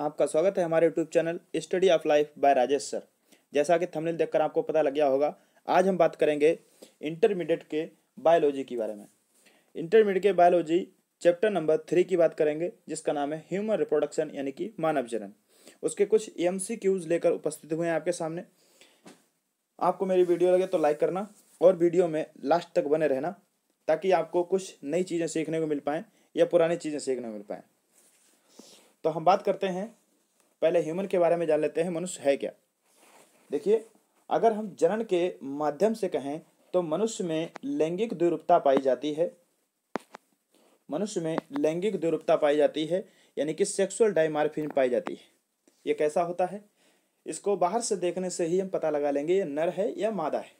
आपका स्वागत है हमारे YouTube channel study of life by Rajesh sir जैसा कि थंबनेल देखकर आपको पता लग गया होगा आज हम बात करेंगे इंटरमीडिएट के बायोलॉजी के बारे में इंटरमीडिएट के बायोलॉजी चैप्टर नंबर थ्री की बात करेंगे जिसका नाम है ह्यूमन रिप्रोडक्शन यानी कि मानव जनन उसके कुछ एम लेकर उपस्थित हुए हैं आपके सामने आपको मेरी वीडियो लगे तो लाइक करना और वीडियो में लास्ट तक बने रहना ताकि आपको कुछ नई चीज़ें सीखने को मिल पाएँ या पुरानी चीज़ें सीखने को मिल पाएँ तो हम बात करते हैं पहले ह्यूमन के बारे में जान लेते हैं मनुष्य है क्या देखिए अगर हम जनन के माध्यम से कहें तो मनुष्य में लैंगिक दुरूपता पाई जाती है मनुष्य में लैंगिक दुरूपता पाई जाती है यानी कि सेक्सुअल डायमार्फिन पाई जाती है ये कैसा होता है इसको बाहर से देखने से ही हम पता लगा लेंगे ये नर है या मादा है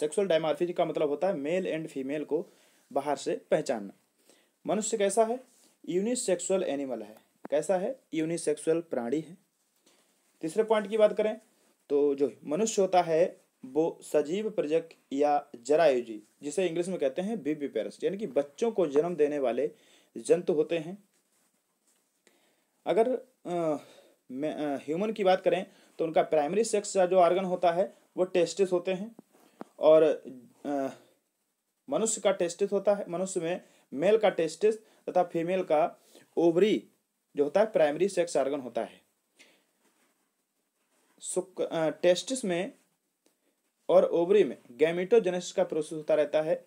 सेक्सुअल डायमार्फिन का मतलब होता है मेल एंड फीमेल को बाहर से पहचानना मनुष्य कैसा है यूनिसेक्सुअल एनिमल है कैसा है यूनिसेक्सुअल प्राणी है तीसरे पॉइंट की बात करें तो जो मनुष्य होता है वो सजीव प्रजक या जरायुजी जिसे इंग्लिश में कहते हैं बीबी पेरस यानी कि बच्चों को जन्म देने वाले जंतु होते हैं अगर ह्यूमन की बात करें तो उनका प्राइमरी सेक्स जो ऑर्गन होता है वो टेस्टिस होते हैं और मनुष्य का टेस्टिस होता है मनुष्य में मेल का टेस्टिस तथा फीमेल का ओवरी जो होता है प्राइमरी सेक्स ऑर्गन होता है टेस्टिस में और ओवरी में गैमिटोजेनेसिस का प्रोसेस होता रहता है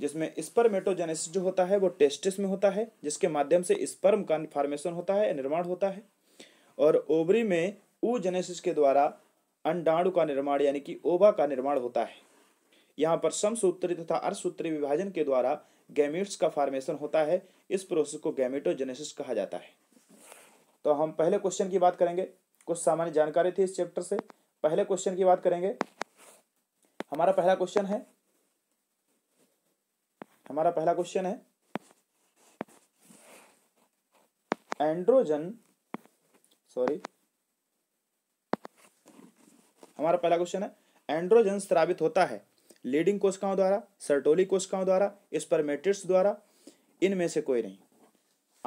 जिसमें स्पर्मेटोजेनेसिस जो होता है वो टेस्टिस में होता है जिसके माध्यम से स्पर्म का फॉर्मेशन होता है निर्माण होता है और ओवरी में ऊजेनेसिस के द्वारा अंडाणु का निर्माण यानी कि ओवा का निर्माण होता है यहाँ पर समसूत्री तथा अर्थसूत्री विभाजन के द्वारा गैमेट्स का फार्मेशन होता है इस प्रोसेस को गैमिटोजेनेसिस कहा जाता है तो हम पहले क्वेश्चन की बात करेंगे कुछ सामान्य जानकारी थी इस चैप्टर से पहले क्वेश्चन की बात करेंगे हमारा पहला क्वेश्चन है हमारा पहला क्वेश्चन है एंड्रोजन सॉरी हमारा पहला क्वेश्चन है एंड्रोजन स्रावित होता है लीडिंग कोशिकाओं द्वारा सर्टोली कोशिकाओं द्वारा स्पर्मेट्रिट्स द्वारा इनमें से कोई नहीं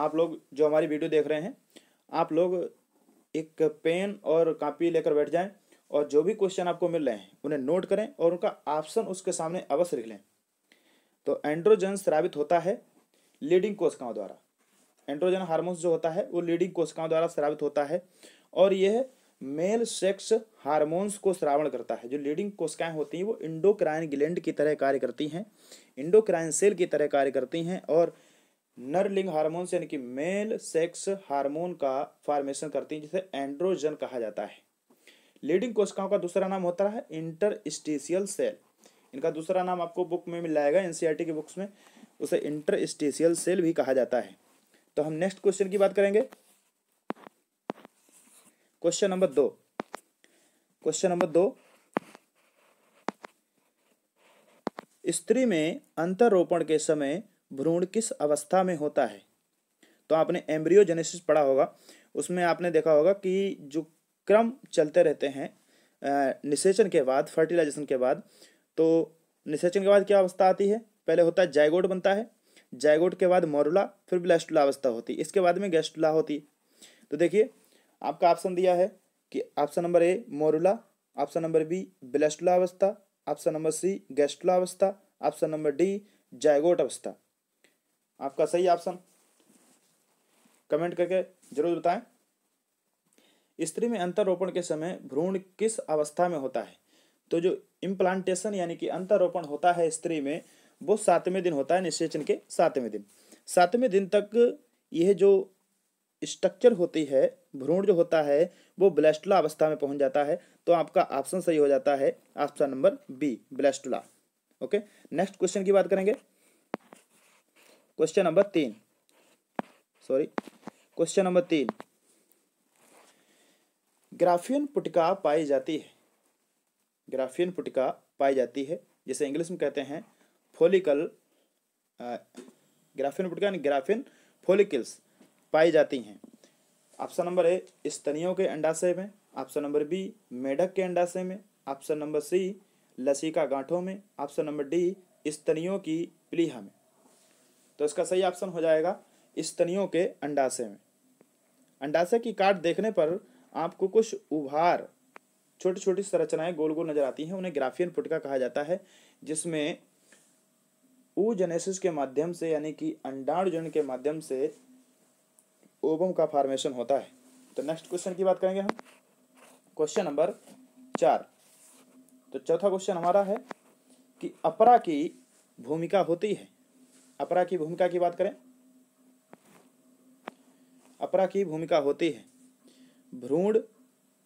आप लोग जो हमारी वीडियो देख रहे हैं आप लोग एक पेन और कापी लेकर बैठ जाएं और जो भी क्वेश्चन आपको मिल रहे हैं उन्हें नोट करें और उनका ऑप्शन उसके सामने अवश्य लिख लें तो एंड्रोजन स्रावित होता है लीडिंग कोशिकाओं द्वारा एंड्रोजन हार्मोन्स जो होता है वो लीडिंग कोशिकाओं द्वारा स्रावित होता है और यह मेल सेक्स हार्मोन्स को श्रावण करता है जो लीडिंग कोशिकाएं होती हैं वो इंडोक्राइन ग्लैंड की तरह कार्य करती हैं इंडोक्राइन सेल की तरह कार्य करती हैं और नरलिंग हार्मोन्स यानी कि मेल सेक्स हार्मोन का फॉर्मेशन करती हैं जिसे एंड्रोजन कहा जाता है लीडिंग कोशिकाओं का दूसरा नाम होता है इंटरस्टिशियल सेल इनका दूसरा नाम आपको बुक में मिल जाएगा एन की बुक्स में उसे इंटरस्टिशियल सेल भी कहा जाता है तो हम नेक्स्ट क्वेश्चन की बात करेंगे क्वेश्चन नंबर दो क्वेश्चन नंबर दो स्त्री में अंतरोपण के समय भ्रूण किस अवस्था में होता है तो आपने एम्ब्रियोजेनेसिस पढ़ा होगा उसमें आपने देखा होगा कि जो क्रम चलते रहते हैं निषेचन के बाद फर्टिलाइजेशन के बाद तो निषेचन के बाद क्या अवस्था आती है पहले होता है जायगोड बनता है जायगोड के बाद मोरुला फिर ब्लास्टुला अवस्था होती है इसके बाद में गैस्टुला होती है तो देखिए आपका ऑप्शन दिया है कि option number A morula option number B blastula अवस्था ऑप्शन नंबर सी गैस्टुला अवस्था ऑप्शन नंबर डी जायगोट अवस्था आपका सही ऑप्शन कमेंट करके जरूर बताएं स्त्री में अंतरोपण के समय भ्रूण किस अवस्था में होता है तो जो इम्प्लांटेशन यानी कि अंतरोपण होता है स्त्री में वो सातवें दिन होता है निश्चेचन के सातवें दिन सातवें दिन तक यह जो स्ट्रक्चर होती है भ्रूण जो होता है वो ब्लेस्टुला अवस्था में पहुंच जाता है तो आपका ऑप्शन सही हो जाता है option number B blastula okay next question की बात करेंगे क्वेश्चन नंबर तीन सॉरी क्वेश्चन नंबर तीन ग्राफियन पुटिका पाई जाती है ग्राफियन पुटिका पाई जाती है जिसे इंग्लिश में कहते हैं फोलिकल ग्राफियन पुटिका यानी ग्राफियन फोलिकल्स पाई जाती हैं ऑप्शन नंबर ए स्तनियों के अंडाशय में ऑप्शन नंबर बी मेढक के अंडाशय में ऑप्शन नंबर सी लसीका गांठों में ऑप्शन नंबर डी स्तनियों की प्लीहा में तो इसका सही ऑप्शन हो जाएगा स्तनियों के अंडाशय में अंडाशय की काट देखने पर आपको कुछ उभार छोटी छोटी संरचनाएं गोल गोल नजर आती हैं उन्हें ग्राफियन पुटका कहा जाता है जिसमें जेनेसिस के माध्यम से यानी कि अंडाणुजन के माध्यम से ओबम का फॉर्मेशन होता है तो नेक्स्ट क्वेश्चन की बात करेंगे हम क्वेश्चन नंबर चार तो चौथा क्वेश्चन हमारा है कि अपरा की भूमिका होती है अपरा की भूमिका की बात करें अपरा की भूमिका होती है भ्रूण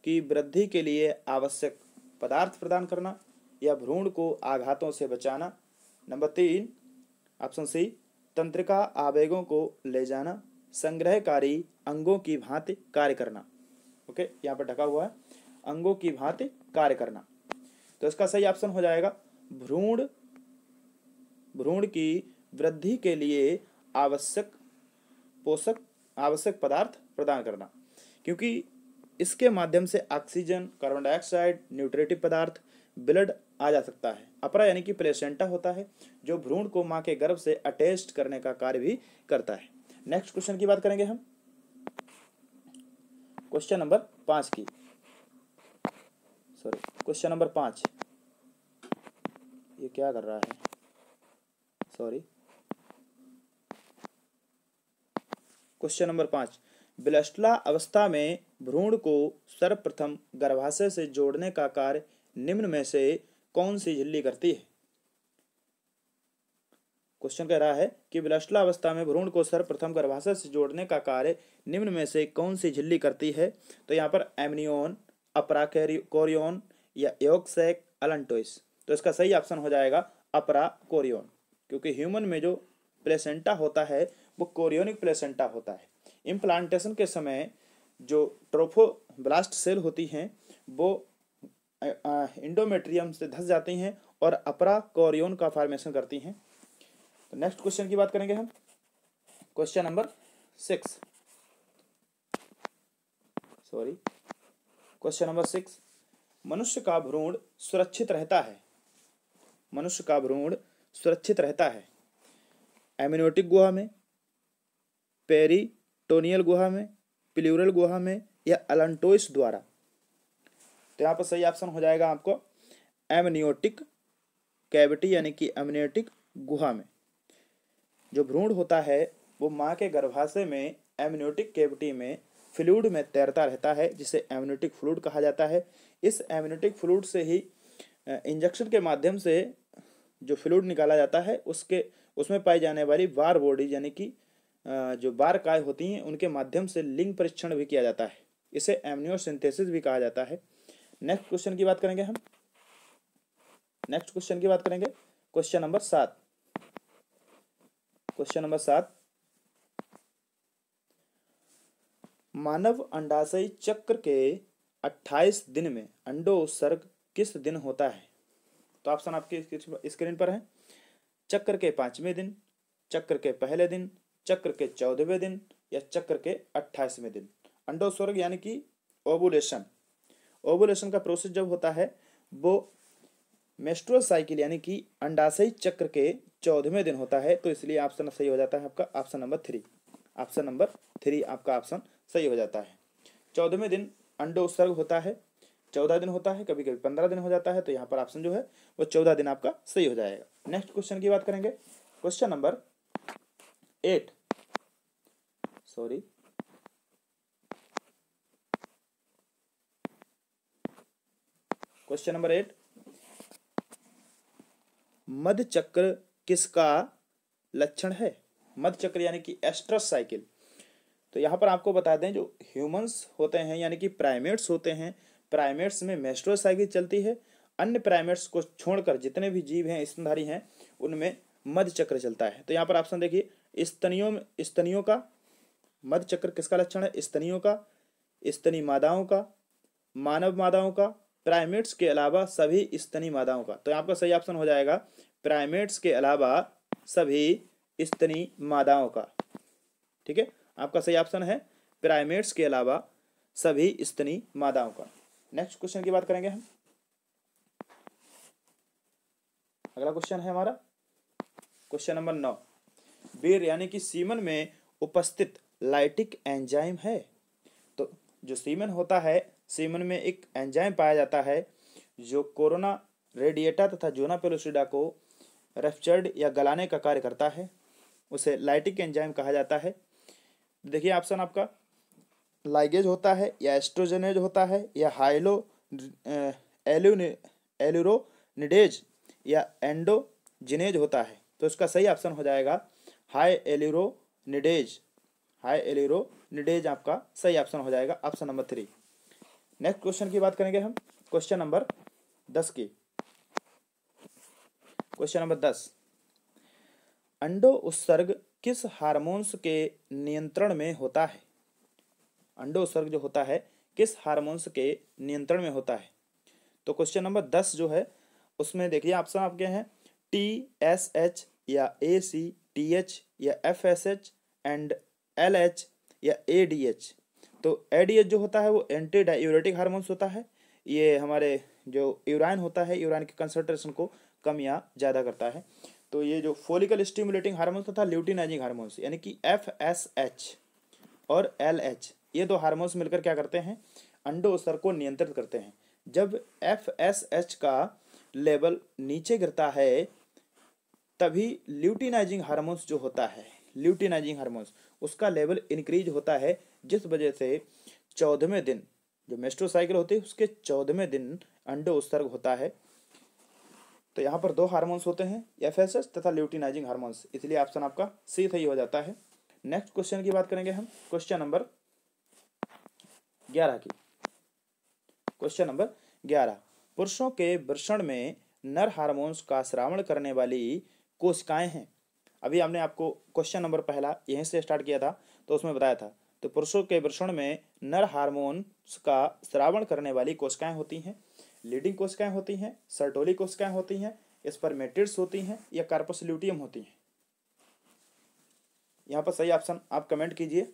की वृद्धि के लिए आवश्यक पदार्थ प्रदान करना या भ्रूण को आघातों से बचाना नंबर तीन ऑप्शन सी तंत्रिका आवेगों को ले जाना संग्रहकारी अंगों की भांति कार्य करना ओके यहाँ पर ढका हुआ है अंगों की भांति कार्य करना तो इसका सही ऑप्शन हो जाएगा भ्रूण भ्रूण की वृद्धि के लिए आवश्यक पोषक आवश्यक पदार्थ प्रदान करना क्योंकि इसके माध्यम से ऑक्सीजन कार्बन डाइऑक्साइड न्यूट्रेटिव पदार्थ ब्लड आ जा सकता है अपरा यानी कि प्लेसेंटा होता है जो भ्रूण को मां के गर्भ से अटैच करने का कार्य भी करता है नेक्स्ट क्वेश्चन की बात करेंगे हम क्वेश्चन नंबर पांच की सॉरी क्वेश्चन नंबर पांच ये क्या कर रहा है सॉरी क्वेश्चन नंबर पांच बिलस्टला अवस्था में भ्रूण को सर्वप्रथम गर्भाशय से जोड़ने का कार्य निम्न में से कौन सी झिल्ली करती है क्वेश्चन कह रहा है कि विलसलावस्था में भ्रूण को सर्वप्रथम गर्भाशय से जोड़ने का कार्य निम्न में से कौन सी झिल्ली करती है तो यहाँ पर एमनियोन अपरा कोरियोन या योगसेक अलंटोइस तो इसका सही ऑप्शन हो जाएगा अपरा कोरियोन क्योंकि ह्यूमन में जो प्लेसेंटा होता है वो कोरियोनिक प्लेसेंटा होता है इम्प्लांटेशन के समय जो ब्लास्ट सेल होती हैं वो इंडोमेट्रियम से धस जाती हैं और अपरा कोरियोन का फॉर्मेशन करती हैं नेक्स्ट तो क्वेश्चन की बात करेंगे हम question number six sorry question number six मनुष्य का भ्रूण सुरक्षित रहता है मनुष्य का भ्रूण सुरक्षित रहता है एमिनोटिक गुहा में पेरिटोनियल गुहा में प्लूरल गुहा में या अलंटोइस द्वारा तो यहाँ पर सही ऑप्शन हो जाएगा आपको एमनियोटिक कैविटी यानी कि एमनियोटिक गुहा में जो भ्रूण होता है वो माँ के गर्भाशय में एमनियोटिक केविटी में फ्लूड में तैरता रहता है जिसे एमनियोटिक फ्लूड कहा जाता है इस एम्यूनिटिक फ्लूड से ही इंजेक्शन के माध्यम से जो फ्लूड निकाला जाता है उसके उसमें पाई जाने वाली बार बॉडी यानी कि जो बार काय होती हैं उनके माध्यम से लिंग परीक्षण भी किया जाता है इसे एमनियोसिंथेसिस भी कहा जाता है नेक्स्ट क्वेश्चन की बात करेंगे हम नेक्स्ट क्वेश्चन की बात करेंगे क्वेश्चन नंबर सात क्वेश्चन नंबर सात मानव अंडाशय चक्र के 28 दिन में अंडोत्सर्ग किस दिन होता है तो ऑप्शन आप आपके स्क्रीन पर है चक्र के पांचवें दिन चक्र के पहले दिन चक्र के चौदहवें दिन या चक्र के अट्ठाईसवें दिन अंडोस्वर्ग यानी कि ओबुलेशन ओबुलेशन का प्रोसेस जब होता है वो मेस्ट्रोल साइकिल यानी कि अंडाशय चक्र के चौदहवें दिन होता है तो इसलिए ऑप्शन सही हो जाता है आपका option number three option number three आपका ऑप्शन सही हो जाता है चौदहवें दिन अंडो उत्सर्ग होता है चौदह दिन होता है कभी कभी पंद्रह दिन हो जाता है तो यहाँ पर ऑप्शन जो है वो चौदह दिन आपका सही हो जाएगा नेक्स्ट क्वेश्चन की बात करेंगे question number eight sorry question number eight मध्य चक्र किसका लक्षण है मध्य चक्र यानी कि एस्ट्रस साइकिल तो यहाँ पर आपको बता दें जो ह्यूमंस होते हैं यानी कि प्राइमेट्स होते हैं प्राइमेट्स में मेस्ट्रो साइकिल चलती है अन्य प्राइमेट्स को छोड़कर जितने भी जीव हैं स्तनधारी हैं उनमें मध्य चक्र चलता है तो यहाँ पर ऑप्शन देखिए स्तनियों में स्तनियों का मध्य चक्र किसका लक्षण है स्तनियों का स्तनी मादाओं का मानव मादाओं का प्राइमेट्स के अलावा सभी स्तनी मादाओं का तो यहाँ का सही ऑप्शन हो जाएगा प्राइमेट्स के अलावा सभी स्तनी मादाओं का ठीक है आपका सही ऑप्शन है प्राइमेट्स के अलावा सभी स्तनी मादाओं का नेक्स्ट क्वेश्चन की बात करेंगे हम अगला क्वेश्चन है हमारा क्वेश्चन नंबर नौ बीर यानी कि सीमन में उपस्थित लाइटिक एंजाइम है तो जो सीमन होता है सीमन में एक एंजाइम पाया जाता है जो कोरोना रेडिएटा तथा जोना पेलोसिडा को रफचर्ड या गलाने का कार्य करता है उसे लाइटिक एंजाइम कहा जाता है देखिए ऑप्शन आपका लाइगेज होता है या एस्ट्रोजेनेज होता है या हाइलो एल्यूनि एल्यूरोनिडेज या एंडोजिनेज होता है तो इसका सही ऑप्शन हो जाएगा हाई एल्यूरोनिडेज हाई एल्यूरोनिडेज आपका सही ऑप्शन हो जाएगा option number three next question की बात करेंगे हम क्वेश्चन नंबर दस की क्वेश्चन नंबर दस अंडो उत्सर्ग किस हार्मोन्स के नियंत्रण में होता है अंडो उत्सर्ग जो होता है किस हार्मोन्स के नियंत्रण में होता है तो क्वेश्चन नंबर दस जो है उसमें देखिए ऑप्शन आपके हैं टी एस एच या ए सी टी एच या F S H and L H या ए डी एच तो ए जो होता है वो एंटी डाइरेटिक हारमोन्स होता है ये हमारे जो यूराइन होता है यूराइन के कंसनट्रेशन को कम या ज़्यादा करता है तो ये जो फोलिकल स्टिमुलेटिंग हार्मोन्स तथा ल्यूटिनाइजिंग हार्मोन्स यानी कि एफ एस एच और एल एच ये दो हार्मोन्स मिलकर क्या करते हैं अंडोसर को नियंत्रित करते हैं जब एफ एस एच का लेवल नीचे गिरता है तभी ल्यूटिनाइजिंग हार्मोन्स जो होता है ल्यूटिनाइजिंग हार्मोन्स उसका लेवल इंक्रीज होता है जिस वजह से चौदहवें दिन जो मेस्ट्रोसाइकिल होती है उसके चौदहवें दिन उत्सर्ग होता है तो यहाँ पर दो हार्मोन्स होते हैं एफ तथा ल्यूटिनाइजिंग हार्मोन्स इसलिए ऑप्शन आपका सी सही हो जाता है नेक्स्ट क्वेश्चन की बात करेंगे हम क्वेश्चन नंबर ग्यारह की क्वेश्चन नंबर ग्यारह पुरुषों के वर्षण में नर हार्मोन्स का श्रावण करने वाली कोशिकाएं हैं अभी हमने आपको क्वेश्चन नंबर पहला यहीं से स्टार्ट किया था तो उसमें बताया था तो पुरुषों के वर्षण में नर हार्मोन्स का श्रावण करने वाली कोशिकाएं होती हैं लीडिंग कोशिकाएं होती हैं सर्टोली कोशिकाएं होती हैं स्पर्मेटिड्स होती हैं या कार्पोसल्यूटियम होती हैं यहाँ पर सही ऑप्शन आप कमेंट कीजिए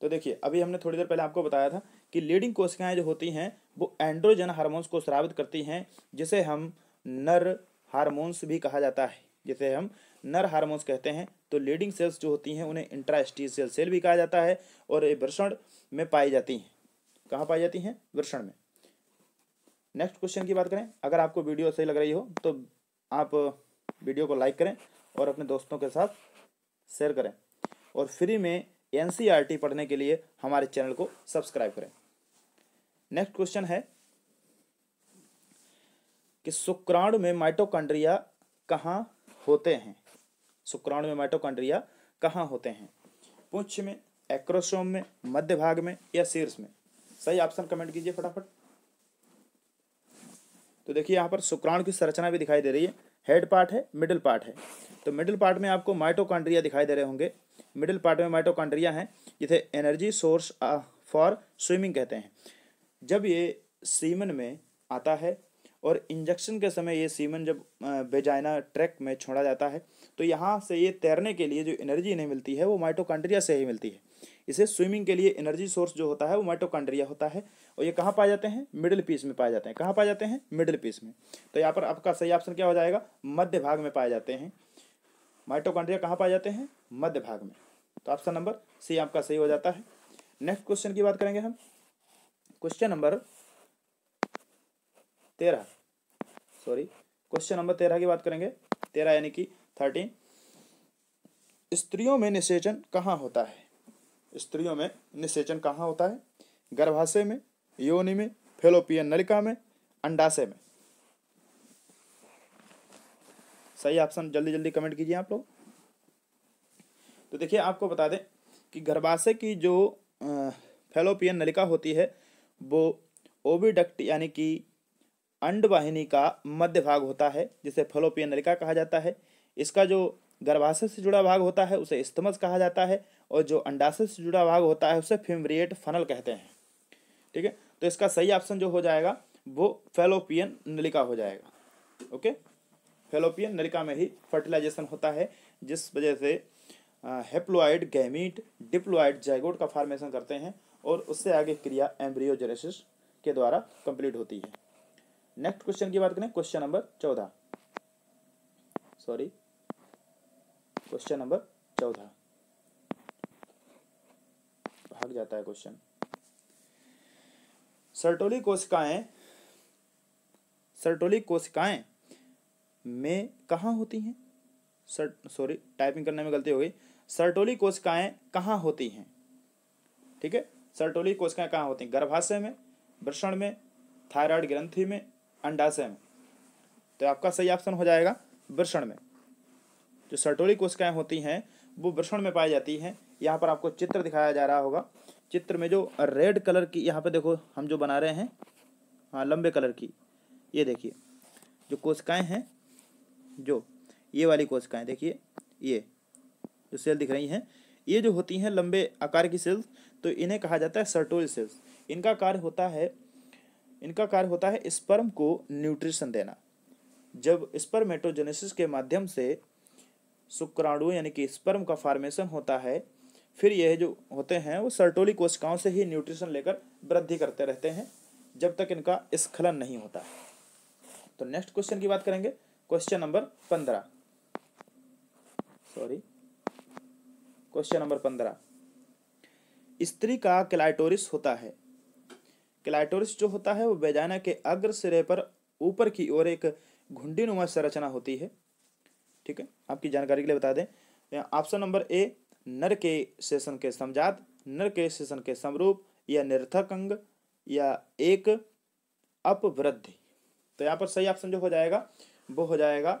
तो देखिए अभी हमने थोड़ी देर पहले आपको बताया था कि लीडिंग कोशिकाएं जो होती हैं वो एंड्रोजन हार्मोन्स को स्रावित करती हैं जिसे हम नर हार्मोन्स भी कहा जाता है जिसे हम नर हार्मोन्स कहते हैं तो लीडिंग सेल्स जो होती हैं उन्हें इंट्रास्टीशियल सेल भी कहा जाता है और ये वृषण में पाई जाती हैं कहाँ पाई जाती हैं वृषण में नेक्स्ट क्वेश्चन की बात करें अगर आपको वीडियो सही लग रही हो तो आप वीडियो को लाइक करें और अपने दोस्तों के साथ शेयर करें और फ्री में एन e पढ़ने के लिए हमारे चैनल को सब्सक्राइब करें नेक्स्ट क्वेश्चन है कि शुक्राणु में माइटोकॉन्ड्रिया कहाँ होते हैं शुक्राणु में माइटोकॉन्ड्रिया कहाँ होते हैं पुंछ में एक्रोसोम में मध्य भाग में या शीर्ष में सही ऑप्शन कमेंट कीजिए फटाफट तो देखिए यहाँ पर शुक्राणु की संरचना भी दिखाई दे रही है हेड पार्ट है मिडिल पार्ट है तो मिडिल पार्ट में आपको माइटोकांड्रिया दिखाई दे रहे होंगे मिडिल पार्ट में माइटोकांड्रिया है जिसे एनर्जी सोर्स फॉर स्विमिंग कहते हैं जब ये सीमन में आता है और इंजेक्शन के समय ये सीमन जब बेजाइना ट्रैक में छोड़ा जाता है तो यहाँ से ये तैरने के लिए जो एनर्जी इन्हें मिलती है वो माइटोकांड्रिया से ही मिलती है इसे स्विमिंग के लिए एनर्जी सोर्स जो होता है वो माइटोकांड्रिया होता है और ये कहाँ पाए जाते हैं मिडिल पीस में पाए जाते हैं कहाँ पाए जाते हैं मिडिल पीस में तो यहाँ पर आपका सही ऑप्शन क्या हो जाएगा मध्य भाग में पाए जाते हैं माइटोकांड्रिया कहाँ पाए जाते हैं मध्य भाग में तो ऑप्शन नंबर सी आपका सही हो जाता है नेक्स्ट क्वेश्चन की बात करेंगे हम क्वेश्चन नंबर तेरह सॉरी क्वेश्चन नंबर तेरह की बात करेंगे तेरह यानी कि थर्टीन स्त्रियों में निषेचन कहाँ होता है स्त्रियों में निषेचन कहाँ होता है गर्भाशय में योनि में फेलोपियन नलिका में अंडाशय में सही ऑप्शन जल्दी जल्दी कमेंट कीजिए आप लोग तो देखिए आपको बता दें कि गर्भाशय की जो फेलोपियन नलिका होती है वो ओविडक्ट यानी कि अंडवाहिनी का मध्य भाग होता है जिसे फेलोपियन नलिका कहा जाता है इसका जो गर्भाशय से जुड़ा भाग होता है उसे स्तमस कहा जाता है और जो अंडाशय से जुड़ा भाग होता है उसे फिमरिएट फनल कहते हैं ठीक है तो इसका सही ऑप्शन जो हो जाएगा वो फेलोपियन नलिका हो जाएगा ओके फेलोपियन नलिका में ही फर्टिलाइजेशन होता है जिस वजह से हेप्लोइड गैमीट डिप्लोइड जैगोट का फार्मेशन करते हैं और उससे आगे क्रिया एम्ब्रियोजेनेसिस के द्वारा कंप्लीट होती है नेक्स्ट क्वेश्चन की बात करें क्वेश्चन नंबर चौदह सॉरी क्वेश्चन नंबर चौदह भाग जाता है क्वेश्चन सर्टोली कोशिकाएं सर्टोली कोशिकाएं में कहाँ होती हैं सर्ट सॉरी टाइपिंग करने में गलती हो गई सर्टोली कोशिकाएं कहाँ होती हैं ठीक है सर्टोली कोशिकाएं कहाँ होती हैं गर्भाशय में वृषण में थायराइड ग्रंथि में अंडाशय में तो आपका सही ऑप्शन हो जाएगा वृषण में जो सर्टोली कोशिकाएं होती हैं वो वृषण में पाई जाती हैं यहाँ पर आपको चित्र दिखाया जा रहा होगा चित्र में जो रेड कलर की यहाँ पे देखो हम जो बना रहे हैं हाँ लंबे कलर की ये देखिए जो कोशिकाएं हैं जो ये वाली कोशिकाएं देखिए ये जो सेल दिख रही हैं ये जो होती हैं लंबे आकार की सेल्स तो इन्हें कहा जाता है सर्टोल सेल्स इनका कार्य होता है इनका कार्य होता है स्पर्म को न्यूट्रिशन देना जब स्पर्मेटोजेनेसिस के माध्यम से शुक्राणु यानी कि स्पर्म का फॉर्मेशन होता है फिर यह जो होते हैं वो सर्टोली कोशिकाओं से ही न्यूट्रिशन लेकर वृद्धि करते रहते हैं जब तक इनका स्खलन नहीं होता तो नेक्स्ट क्वेश्चन की बात करेंगे क्वेश्चन नंबर पंद्रह सॉरी क्वेश्चन नंबर पंद्रह स्त्री का क्लाइटोरिस होता है क्लाइटोरिस जो होता है वो बेजाना के अग्र सिरे पर ऊपर की ओर एक घुंडी नुमा संरचना होती है ठीक है आपकी जानकारी के लिए बता दें ऑप्शन नंबर ए नर के शेषण के समझात नर के शेषण के समरूप या निर्थक अंग या एक अपवृद्धि तो यहाँ पर सही ऑप्शन जो हो जाएगा वो हो जाएगा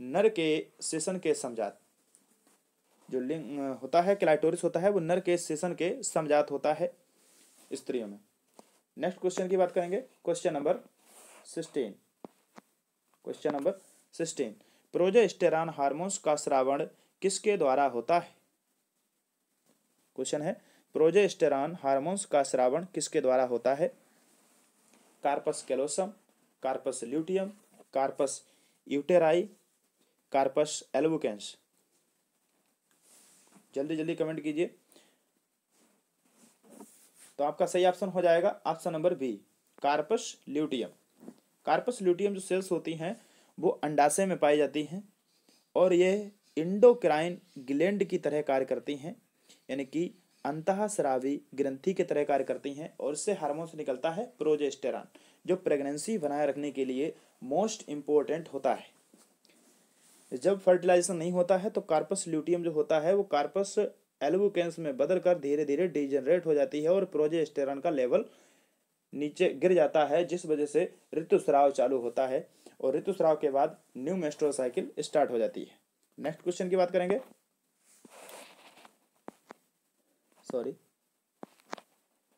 नर के सेशन के समझात जो लिंग होता है क्लाइटोरिस होता है वो नर के सेशन के समझात होता है स्त्रियों में नेक्स्ट क्वेश्चन की बात करेंगे question number sixteen question number sixteen progesterone hormones का श्रावण किसके द्वारा होता है क्वेश्चन है प्रोजेस्टेरॉन हार्मोन्स का श्रावण किसके द्वारा होता है corpus callosum corpus luteum corpus uteri corpus albicans जल्दी जल्दी कमेंट कीजिए तो आपका सही ऑप्शन हो जाएगा option number B corpus luteum corpus luteum जो सेल्स होती हैं वो अंडाशय में पाई जाती हैं और ये इंडोक्राइन ग्लैंड की तरह कार्य करती हैं यानी कि श्रावी ग्रंथि के तरह कार्य करती हैं और इससे हार्मोन्स निकलता है प्रोजेस्टेरान जो प्रेगनेंसी बनाए रखने के लिए मोस्ट इम्पोर्टेंट होता है जब फर्टिलाइजेशन नहीं होता है तो कार्पस ल्यूटियम जो होता है वो कार्पस एल्वोकेंस में बदलकर धीरे धीरे डिजेनरेट हो जाती है और प्रोजेस्टेरॉन का लेवल नीचे गिर जाता है जिस वजह से ऋतुस्राव चालू होता है और ऋतुस्राव के बाद न्यू मेस्ट्रोसाइकिल स्टार्ट हो जाती है नेक्स्ट क्वेश्चन की बात करेंगे सॉरी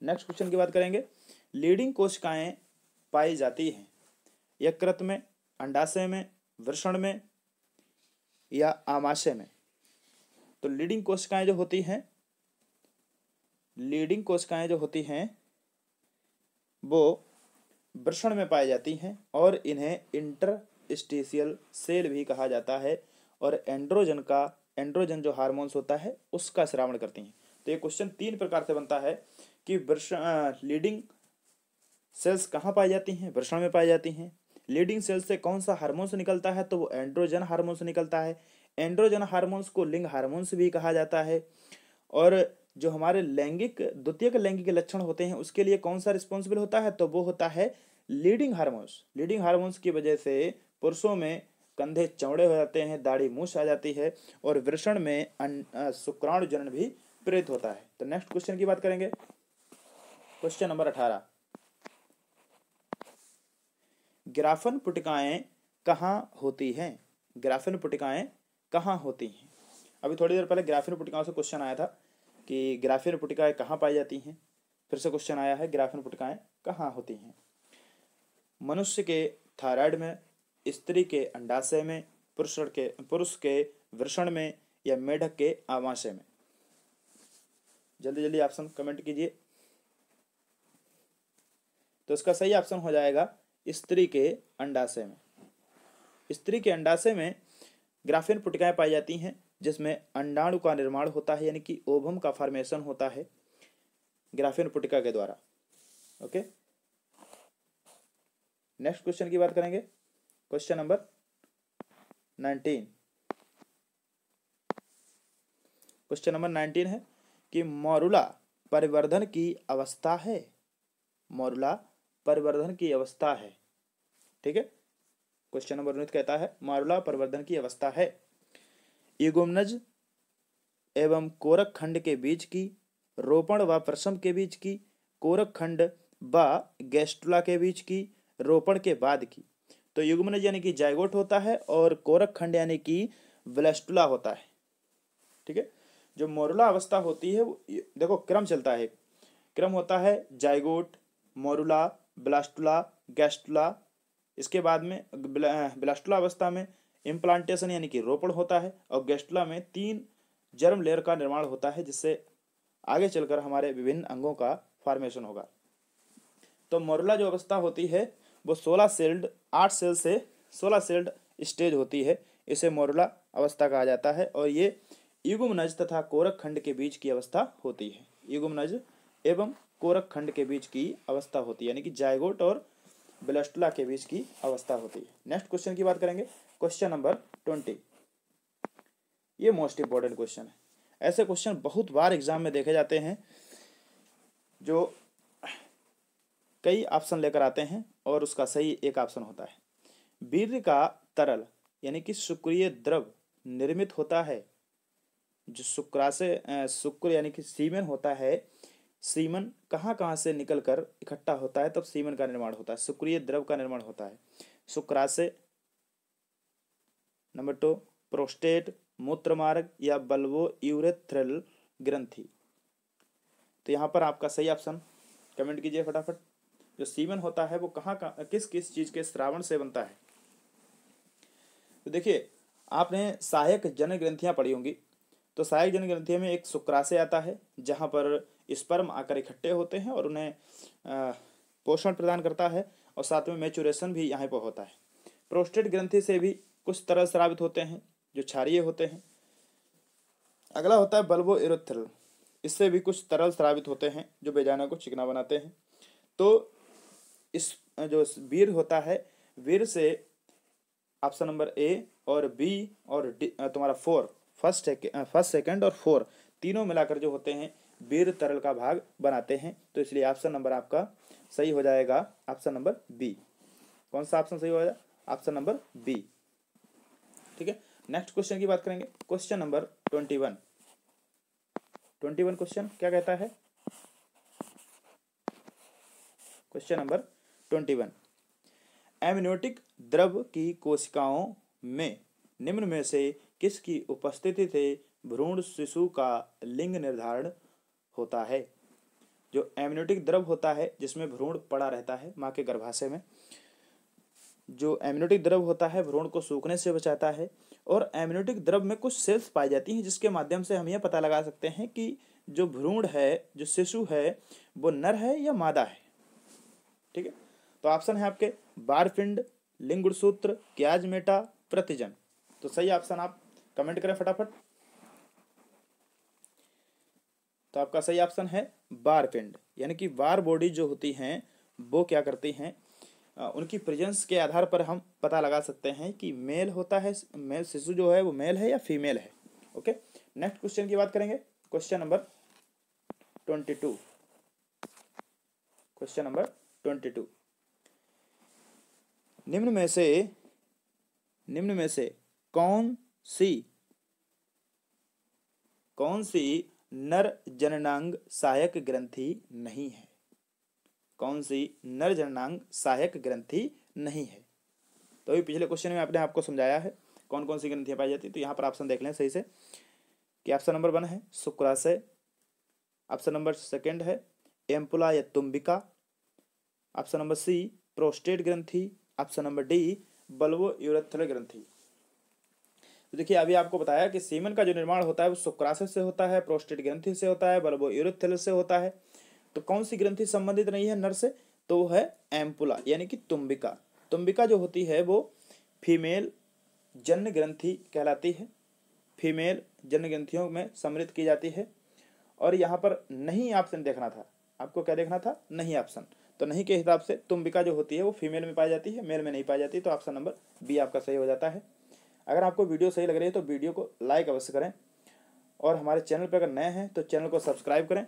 नेक्स्ट क्वेश्चन की बात करेंगे लीडिंग कोशिकाएं पाई जाती हैं यकृत में अंडाशय में वृषण में या आमाशय में तो लीडिंग कोशिकाएं जो होती हैं लीडिंग कोशिकाएं जो होती हैं वो वृषण में पाई जाती हैं और इन्हें इंटरस्टिशियल सेल भी कहा जाता है और एंड्रोजन का एंड्रोजन जो हार्मोन्स होता है उसका श्रावण करती हैं तो ये क्वेश्चन तीन प्रकार से बनता है कि लीडिंग सेल्स कहाँ पाई जाती हैं वृषण में पाई जाती हैं लीडिंग सेल्स से कौन सा हार्मोन्स निकलता है तो वो एंड्रोजन हार्मोन्स निकलता है एंड्रोजन हार्मोन्स को लिंग हार्मोन्स भी कहा जाता है और जो हमारे लैंगिक द्वितीयक लैंगिक लक्षण होते हैं उसके लिए कौन सा रिस्पॉन्सिबल होता है तो वो होता है लीडिंग हार्मोन्स लीडिंग हार्मोन्स की वजह से पुरुषों में कंधे चौड़े हो जाते हैं दाढ़ी मूछ आ जाती है और वृषण में शुक्राणु जनन भी प्रेरित होता है तो नेक्स्ट क्वेश्चन की बात करेंगे क्वेश्चन नंबर अठारह ग्राफन पुटिकाएं कहाँ होती हैं ग्राफिन पुटिकाएं कहाँ होती हैं अभी थोड़ी देर पहले ग्राफिन पुटिकाओं से क्वेश्चन आया था कि ग्राफिन पुटिकाएं कहाँ पाई जाती हैं फिर से क्वेश्चन आया है ग्राफिन पुटिकाएं कहाँ होती हैं मनुष्य के थायराइड में स्त्री के अंडाशय में पुरुष के पुरुष के वृषण में या मेढक के आवाशय में जल्दी जल्दी ऑप्शन कमेंट कीजिए तो इसका सही ऑप्शन हो जाएगा स्त्री के अंडाशय में स्त्री के अंडाशय में ग्राफिन पुटिकाएं पाई जाती हैं जिसमें अंडाणु का निर्माण होता है यानी कि ओभम का फॉर्मेशन होता है ग्राफिन पुटिका के द्वारा ओके नेक्स्ट क्वेश्चन की बात करेंगे question number nineteen question number nineteen है कि मौरुला परिवर्धन की अवस्था है मौरुला परिवर्धन की अवस्था है ठीक है क्वेश्चन नंबर उन्नीस कहता है मारुला परिवर्धन की अवस्था है युगुमनज एवं कोरक खंड के बीच की रोपण व प्रसम के बीच की कोरक खंड व गैस्टुला के बीच की रोपण के बाद की तो युगमनज यानी कि जायगोट होता है और कोरक खंड यानी कि वेलेस्टुला होता है ठीक है जो मोरुला अवस्था होती है देखो क्रम चलता है क्रम होता है जाइगोट मोरुला ब्लास्टुला गैस्टुला इसके बाद में ब्लास्टुला अवस्था में इम्प्लांटेशन यानी कि रोपण होता है और गैस्टुला में तीन जर्म लेयर का निर्माण होता है जिससे आगे चलकर हमारे विभिन्न अंगों का फॉर्मेशन होगा तो मोरुला जो अवस्था होती है वो सोलह सेल्ड आठ सेल से सोलह सेल्ड स्टेज होती है इसे मोरुला अवस्था कहा जाता है और ये युगमनज तथा कोरक खंड के बीच की अवस्था होती है युगमनज एवं कोरक खंड के बीच की अवस्था होती है यानी कि जायगोट और बिलस्टला के बीच की अवस्था होती है नेक्स्ट क्वेश्चन की बात करेंगे क्वेश्चन नंबर ट्वेंटी ये मोस्ट इंपॉर्टेंट क्वेश्चन है ऐसे क्वेश्चन बहुत बार एग्जाम में देखे जाते हैं जो कई ऑप्शन लेकर आते हैं और उसका सही एक ऑप्शन होता है वीर का तरल यानी कि सुक्रिय द्रव निर्मित होता है जो शुक्राशय शुक्र यानी कि सीमन होता है सीमन कहाँ कहाँ से निकल कर इकट्ठा होता है तब सीमन का निर्माण होता है शुक्रीय द्रव का निर्माण होता है शुक्राशय नंबर टू प्रोस्टेट मूत्र मार्ग या बल्बो यूरेथ्रल ग्रंथि तो यहाँ पर आपका सही ऑप्शन कमेंट कीजिए फटाफट जो सीमन होता है वो कहाँ कहाँ किस किस चीज के श्रावण से बनता है तो देखिए आपने सहायक जन ग्रंथियां पढ़ी होंगी तो सहायक जन ग्रंथियों में एक शुक्राशय आता है जहाँ पर स्पर्म आकर इकट्ठे होते हैं और उन्हें पोषण प्रदान करता है और साथ में मेचुरेशन भी यहाँ पर होता है प्रोस्टेट ग्रंथि से भी कुछ तरल श्रावित होते हैं जो क्षारिय होते हैं अगला होता है बल्बो इरोथल इससे भी कुछ तरल श्रावित होते हैं जो बेजाना को चिकना बनाते हैं तो इस जो वीर होता है वीर से ऑप्शन नंबर ए और बी और डी तुम्हारा फोर फर्स्ट फर्स्ट सेकेंड और फोर तीनों मिलाकर जो होते हैं वीर तरल का भाग बनाते हैं तो इसलिए ऑप्शन नंबर आपका सही हो जाएगा ऑप्शन नंबर बी कौन सा ऑप्शन सही हो जाएगा ऑप्शन नंबर बी ठीक है नेक्स्ट क्वेश्चन की बात करेंगे question number twenty one twenty one question क्या कहता है question number twenty one amniotic द्रव की कोशिकाओं में निम्न में से किसकी उपस्थिति से भ्रूण शिशु का लिंग निर्धारण होता है जो एम्यूनिटिक द्रव होता है जिसमें भ्रूण पड़ा रहता है माँ के गर्भाशय में जो एम्यूनिटिक द्रव होता है भ्रूण को सूखने से बचाता है और एम्यूनिटिक द्रव में कुछ सेल्स पाई जाती हैं जिसके माध्यम से हम यह पता लगा सकते हैं कि जो भ्रूण है जो शिशु है वो नर है या मादा है ठीक है तो ऑप्शन है आपके बारफिंड लिंग गुणसूत्र क्याज मेटा प्रतिजन तो सही ऑप्शन आप कमेंट करें फटाफट तो आपका सही ऑप्शन है बार पिंड यानी कि बार बॉडी जो होती हैं वो क्या करती हैं उनकी प्रेजेंस के आधार पर हम पता लगा सकते हैं कि मेल होता है मेल शिशु जो है वो मेल है या फीमेल है ओके नेक्स्ट क्वेश्चन की बात करेंगे question number twenty two question number twenty two निम्न में से निम्न में से कौन सी कौन सी नर जननांग सहायक ग्रंथि नहीं है कौन सी नर जननांग सहायक ग्रंथि नहीं है तो अभी पिछले क्वेश्चन में आपने आपको समझाया है कौन कौन सी ग्रंथियां पाई जाती है तो यहां पर ऑप्शन देख लें सही से कि ऑप्शन नंबर वन है शुक्राशय ऑप्शन नंबर सेकंड है एम्पुला या तुम्बिका ऑप्शन नंबर सी प्रोस्टेट ग्रंथी option number D bulbourethral ग्रंथी तो देखिए अभी आपको बताया कि सीमन का जो निर्माण होता है वो सुक्रासिस से होता है प्रोस्टेट ग्रंथि से होता है बल्बो यूरोथेल से होता है तो कौन सी ग्रंथि संबंधित नहीं है नर से तो वो है एम्पुला यानी कि तुम्बिका तुम्बिका जो होती है वो फीमेल जन्य ग्रंथि कहलाती है फीमेल जन्य ग्रंथियों में सम्मिलित की जाती है और यहाँ पर नहीं ऑप्शन देखना था आपको क्या देखना था नहीं ऑप्शन तो नहीं के हिसाब से तुम्बिका जो होती है वो फीमेल में पाई जाती है मेल में नहीं पाई जाती तो ऑप्शन नंबर बी आपका सही हो जाता है अगर आपको वीडियो सही लग रही है तो वीडियो को लाइक अवश्य करें और हमारे चैनल पर अगर नए हैं तो चैनल को सब्सक्राइब करें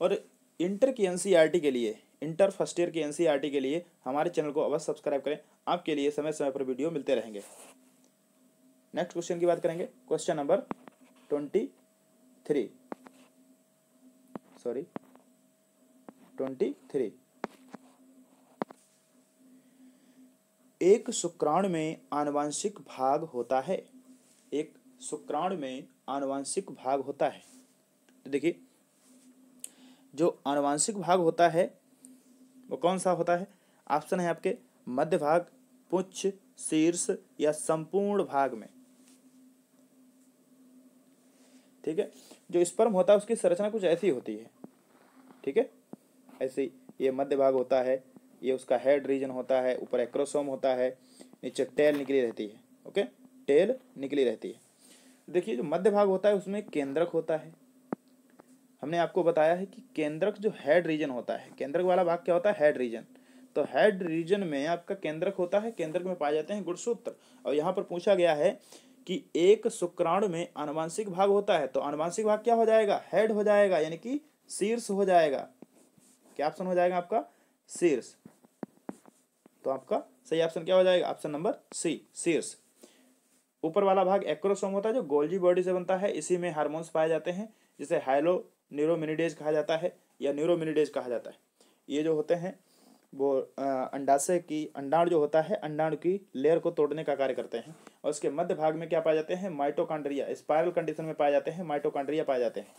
और इंटर की एनसीईआरटी e के लिए इंटर फर्स्ट ईयर की एनसीईआरटी e के लिए हमारे चैनल को अवश्य सब्सक्राइब करें आपके लिए समय समय पर वीडियो मिलते रहेंगे नेक्स्ट क्वेश्चन की बात करेंगे question number twenty three sorry twenty three एक शुक्राणु में आनुवांशिक भाग होता है एक शुक्राणु में आनुवांशिक भाग होता है तो देखिए जो आनुवांशिक भाग होता है वो कौन सा होता है ऑप्शन है आपके मध्य भाग पुच्छ शीर्ष या संपूर्ण भाग में ठीक है जो स्पर्म होता है उसकी संरचना कुछ ऐसी होती है ठीक है ऐसे ये मध्य भाग होता है ये उसका हेड रीजन होता है ऊपर एक्रोसोम होता है नीचे टेल निकली रहती है ओके टेल निकली रहती है देखिए जो मध्य भाग होता है उसमें केंद्रक होता है हमने आपको बताया है कि केंद्रक जो हेड रीजन होता है केंद्रक वाला भाग क्या होता है हेड रीजन तो हेड रीजन में आपका केंद्रक होता है केंद्रक में पाए जाते हैं गुणसूत्र और यहाँ पर पूछा गया है कि एक शुक्राणु में आनुवांशिक भाग होता है तो आनुवांशिक भाग क्या हो जाएगा हेड हो जाएगा यानी कि शीर्ष हो जाएगा क्या ऑप्शन हो जाएगा आपका शीर्ष तो आपका सही ऑप्शन क्या हो जाएगा ऑप्शन नंबर सी शीर्ष ऊपर वाला भाग एक्रोसोम होता है जो गोल्जी बॉडी से बनता है इसी में हार्मोन्स पाए जाते हैं जिसे हाइलो न्यूरोमिनिडेज कहा जाता है या न्यूरोमिनिडेज कहा जाता है ये जो होते हैं वो अंडाशय की अंडाणु जो होता है अंडाणु की लेयर को तोड़ने का कार्य करते हैं और उसके मध्य भाग में क्या पाए जाते हैं माइटोकांड्रिया स्पायरल कंडीशन में पाए जाते हैं माइटोकांड्रिया पाए जाते हैं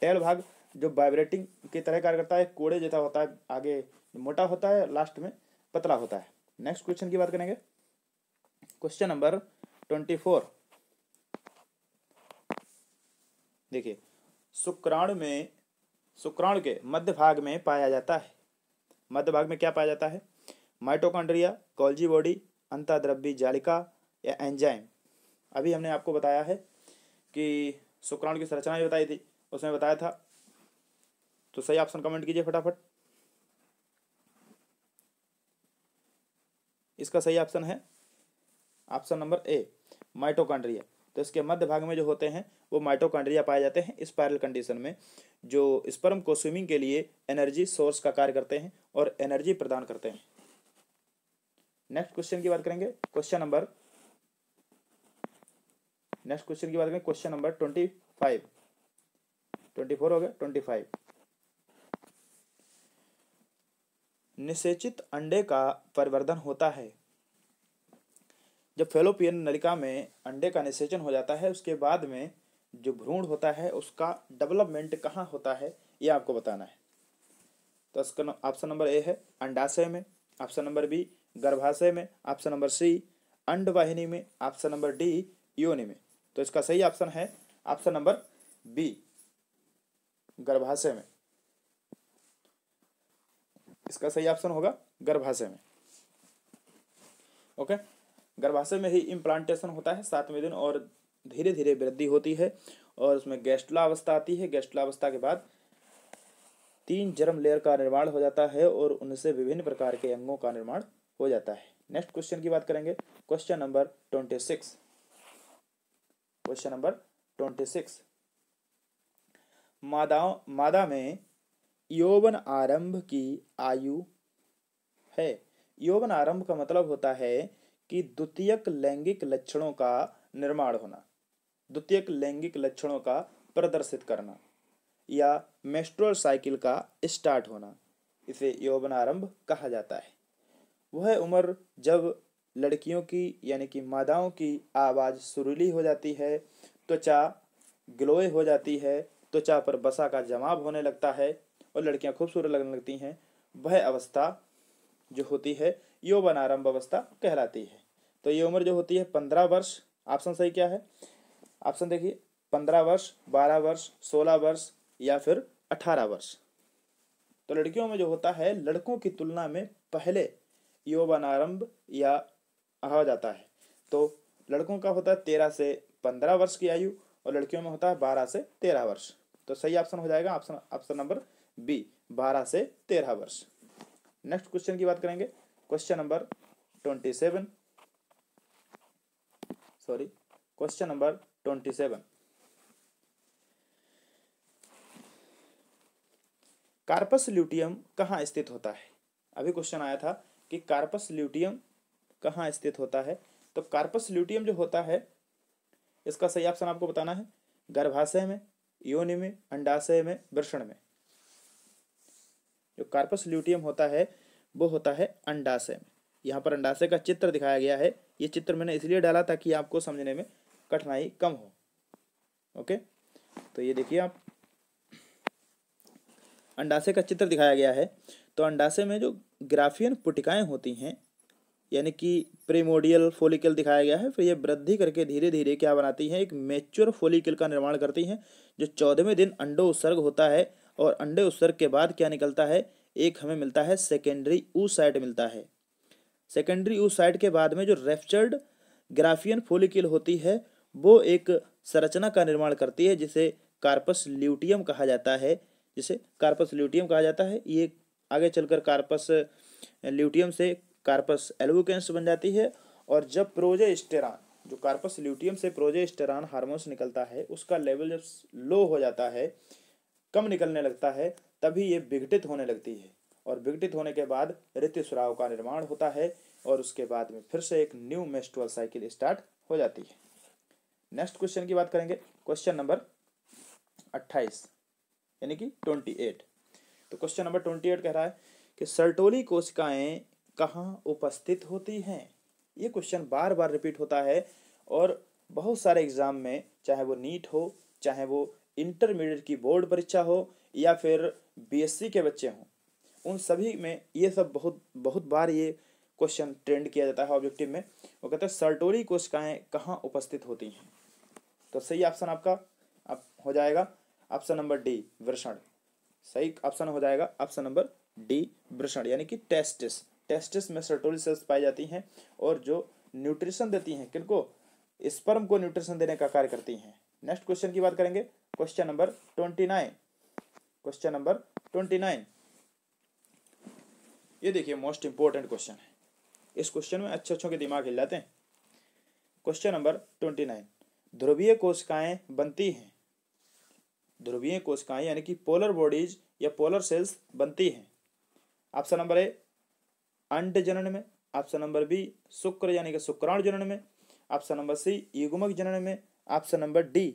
टेल भाग जो वाइब्रेटिंग की तरह कार्य करता है कोड़े जैसा होता है आगे मोटा होता है लास्ट में पतला होता है नेक्स्ट क्वेश्चन की बात करेंगे क्वेश्चन नंबर ट्वेंटी फोर देखिए शुक्राणु में शुक्राणु के मध्य भाग में पाया जाता है मध्य भाग में क्या पाया जाता है माइटोकॉन्ड्रिया गोल्जी बॉडी अंताद्रव्य जालिका या एंजाइम अभी हमने आपको बताया है कि शुक्राणु की संरचना भी बताई थी उसमें बताया था तो सही ऑप्शन कमेंट कीजिए फटाफट इसका सही ऑप्शन है ऑप्शन नंबर ए माइटोकांड्रिया तो इसके मध्य भाग में जो होते हैं वो माइटोकांड्रिया पाए जाते हैं स्पायरल कंडीशन में जो स्पर्म को स्विमिंग के लिए एनर्जी सोर्स का कार्य करते हैं और एनर्जी प्रदान करते हैं नेक्स्ट क्वेश्चन की बात करेंगे क्वेश्चन नंबर नेक्स्ट क्वेश्चन की बात करेंगे question number twenty five twenty four हो गया ट्वेंटी फाइव निषेचित अंडे का परिवर्धन होता है जब फेलोपियन नलिका में अंडे का निषेचन हो जाता है उसके बाद में जो भ्रूण होता है उसका डेवलपमेंट कहाँ होता है ये आपको बताना है तो इसका ऑप्शन नंबर ए है अंडाशय में ऑप्शन नंबर बी गर्भाशय में ऑप्शन नंबर सी अंडवाहिनी में ऑप्शन नंबर डी योनि में तो इसका सही ऑप्शन है ऑप्शन नंबर बी गर्भाशय में इसका सही ऑप्शन होगा गर्भाशय में ओके गर्भाशय में ही इम्प्लांटेशन होता है सातवें दिन और धीरे धीरे वृद्धि होती है और उसमें गैस्ट्ला अवस्था आती है गैस्ट्ला अवस्था के बाद तीन जर्म लेयर का निर्माण हो जाता है और उनसे विभिन्न प्रकार के अंगों का निर्माण हो जाता है नेक्स्ट क्वेश्चन की बात करेंगे question number twenty six question number twenty six मादाओं मादा में यौवन आरंभ की आयु है यौवन आरंभ का मतलब होता है कि द्वितीयक लैंगिक लक्षणों का निर्माण होना द्वितीयक लैंगिक लक्षणों का प्रदर्शित करना या मेस्ट्रोल साइकिल का स्टार्ट होना इसे यौवन आरंभ कहा जाता है वह उम्र जब लड़कियों की यानी कि मादाओं की आवाज़ सुरीली हो जाती है त्वचा ग्लोए हो जाती है त्वचा पर बसा का जमाव होने लगता है और लड़कियां खूबसूरत लगने लगती हैं वह अवस्था जो होती है यौवन आरंभ अवस्था कहलाती है तो ये उम्र जो होती है पंद्रह वर्ष ऑप्शन सही क्या है ऑप्शन देखिए पंद्रह वर्ष बारह वर्ष सोलह वर्ष या फिर अठारह वर्ष तो लड़कियों में जो होता है लड़कों की तुलना में पहले यौवन आरंभ या आ जाता है तो लड़कों का होता है तेरह से पंद्रह वर्ष की आयु और लड़कियों में होता है बारह से तेरह वर्ष तो सही ऑप्शन हो जाएगा ऑप्शन ऑप्शन नंबर बी बारह से तेरह वर्ष नेक्स्ट क्वेश्चन की बात करेंगे question number twenty seven sorry question number twenty seven corpus luteum कहाँ स्थित होता है अभी क्वेश्चन आया था कि कार्पस ल्यूटियम कहाँ स्थित होता है तो कार्पस ल्यूटियम जो होता है इसका सही ऑप्शन आपको बताना है गर्भाशय में योनि में अंडाशय में वृषण में जो कार्पस ल्यूटियम होता है वो होता है अंडाशय में यहाँ पर अंडाशय का चित्र दिखाया गया है ये चित्र मैंने इसलिए डाला ताकि आपको समझने में कठिनाई कम हो ओके तो ये देखिए आप अंडाशय का चित्र दिखाया गया है तो अंडाशय में जो ग्राफियन पुटिकाएँ होती हैं यानी कि प्रीमोडियल फोलिकल दिखाया गया है फिर ये वृद्धि करके धीरे धीरे क्या बनाती हैं एक मेच्योर फोलिकल का निर्माण करती हैं जो चौदहवें दिन अंडो उत्सर्ग होता है और अंडे उत्सर्ग के बाद क्या निकलता है एक हमें मिलता है सेकेंडरी ऊसाइट मिलता है सेकेंडरी ऊसाइट के बाद में जो रेफ्चर्ड ग्राफियन फोलिकल होती है वो एक संरचना का निर्माण करती है जिसे कार्पस ल्यूटियम कहा जाता है जिसे कार्पस ल्यूटियम कहा जाता है ये आगे चलकर कार्पस ल्यूटियम से कार्पस एल्वोकेंस बन जाती है और जब प्रोजेस्टेरान जो कार्पस ल्यूटियम से प्रोजेस्टेरान हार्मोन्स निकलता है उसका लेवल जब लो हो जाता है कम निकलने लगता है तभी ये विघटित होने लगती है और विघटित होने के बाद सुराव का निर्माण होता है और उसके बाद में फिर से एक न्यू मेस्ट्रुअल साइकिल स्टार्ट हो जाती है नेक्स्ट क्वेश्चन की बात करेंगे क्वेश्चन नंबर अट्ठाईस यानी कि ट्वेंटी एट तो क्वेश्चन नंबर ट्वेंटी एट कह रहा है कि सर्टोली कोशिकाएं कहाँ उपस्थित होती हैं ये क्वेश्चन बार बार रिपीट होता है और बहुत सारे एग्जाम में चाहे वो नीट हो चाहे वो इंटरमीडिएट की बोर्ड परीक्षा हो या फिर बीएससी के बच्चे हों उन सभी में ये सब बहुत बहुत बार ये क्वेश्चन ट्रेंड किया जाता है ऑब्जेक्टिव में वो कहते हैं सर्टोरी कोशिकाएं कहाँ उपस्थित होती हैं तो सही ऑप्शन आपका आप हो जाएगा ऑप्शन नंबर डी वृषण सही ऑप्शन हो जाएगा ऑप्शन नंबर डी वृषण यानी कि टेस्टिस टेस्टिस में सर्टोरी सेल्स पाई जाती हैं और जो न्यूट्रिशन देती हैं किनको स्पर्म को न्यूट्रिशन देने का कार्य करती हैं नेक्स्ट क्वेश्चन की बात करेंगे question number twenty nine question number twenty nine ये देखिए मोस्ट इंपॉर्टेंट क्वेश्चन है इस क्वेश्चन में अच्छे अच्छों के दिमाग हिल जाते हैं क्वेश्चन नंबर ट्वेंटी नाइन ध्रुवीय कोशिकाएं बनती हैं ध्रुवीय कोशिकाएं यानी कि पोलर बॉडीज या पोलर सेल्स बनती हैं ऑप्शन नंबर ए अंड जनन में ऑप्शन नंबर बी शुक्र यानी कि शुक्राणु जनन में ऑप्शन नंबर सी युगमक जनन में ऑप्शन नंबर डी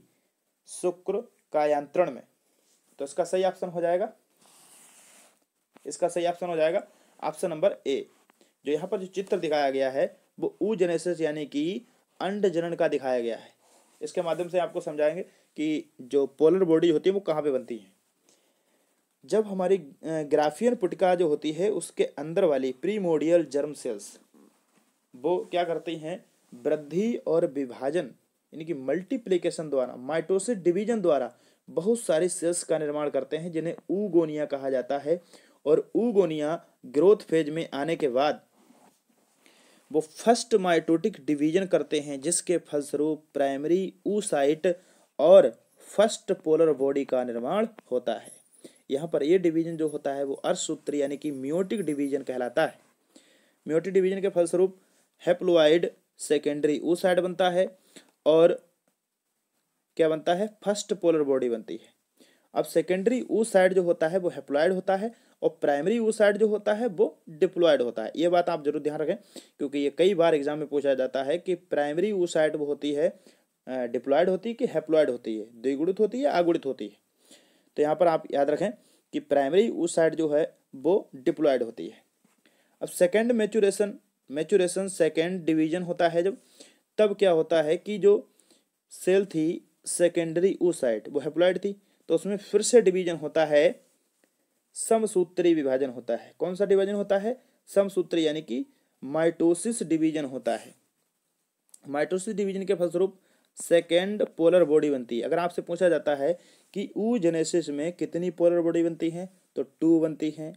शुक्र कायांत्रण में तो इसका सही ऑप्शन हो जाएगा इसका सही ऑप्शन हो जाएगा ऑप्शन नंबर ए जो यहाँ पर जो चित्र दिखाया गया है वो जेनेसिस यानी कि अंड जनन का दिखाया गया है इसके माध्यम से आपको समझाएंगे कि जो पोलर बॉडी होती है वो कहाँ पे बनती है जब हमारी ग्राफियन पुटिका जो होती है उसके अंदर वाली प्रीमोडियल जर्म सेल्स वो क्या करती हैं वृद्धि और विभाजन यानी कि मल्टीप्लीकेशन द्वारा माइटोसिस डिवीजन द्वारा बहुत सारे सेल्स का निर्माण करते हैं जिन्हें ऊगोनिया कहा जाता है और ऊगोनिया ग्रोथ फेज में आने के बाद वो फर्स्ट माइटोटिक डिवीजन करते हैं जिसके फलस्वरूप प्राइमरी ऊसाइट और फर्स्ट पोलर बॉडी का निर्माण होता है यहाँ पर ये डिवीजन जो होता है वो अर्सूत्र यानी कि म्योटिक डिवीजन कहलाता है म्योटिक डिवीजन के फलस्वरूप हेप्लोइड सेकेंडरी ऊसाइट बनता है और क्या बनता है फर्स्ट पोलर बॉडी बनती है अब सेकेंडरी ऊ साइड जो होता है वो हेप्लॉयड होता है और प्राइमरी ऊ साइड जो होता है वो डिप्लॉयड होता है ये बात आप जरूर ध्यान रखें क्योंकि ये कई बार एग्जाम में पूछा जाता है कि प्राइमरी ऊ साइड वो होती है डिप्लॉयड होती है कि हेप्लॉयड होती है द्विगुणित होती है आगुणित होती है तो यहाँ पर आप याद रखें कि प्राइमरी ऊ साइड जो है वो डिप्लॉयड होती है अब second maturation maturation second division होता है जब तब क्या होता है कि जो सेल थी सेकेंडरी साइट वो हेप्लॉइड थी तो उसमें फिर से डिवीजन होता है समसूत्री विभाजन होता है कौन सा डिवीजन होता है समसूत्री यानी कि माइटोसिस डिवीजन होता है माइटोसिस डिवीजन के फलस्वरूप सेकेंड पोलर बॉडी बनती है अगर आपसे पूछा जाता है कि ऊ जेनेसिस में कितनी पोलर बॉडी बनती हैं तो टू बनती हैं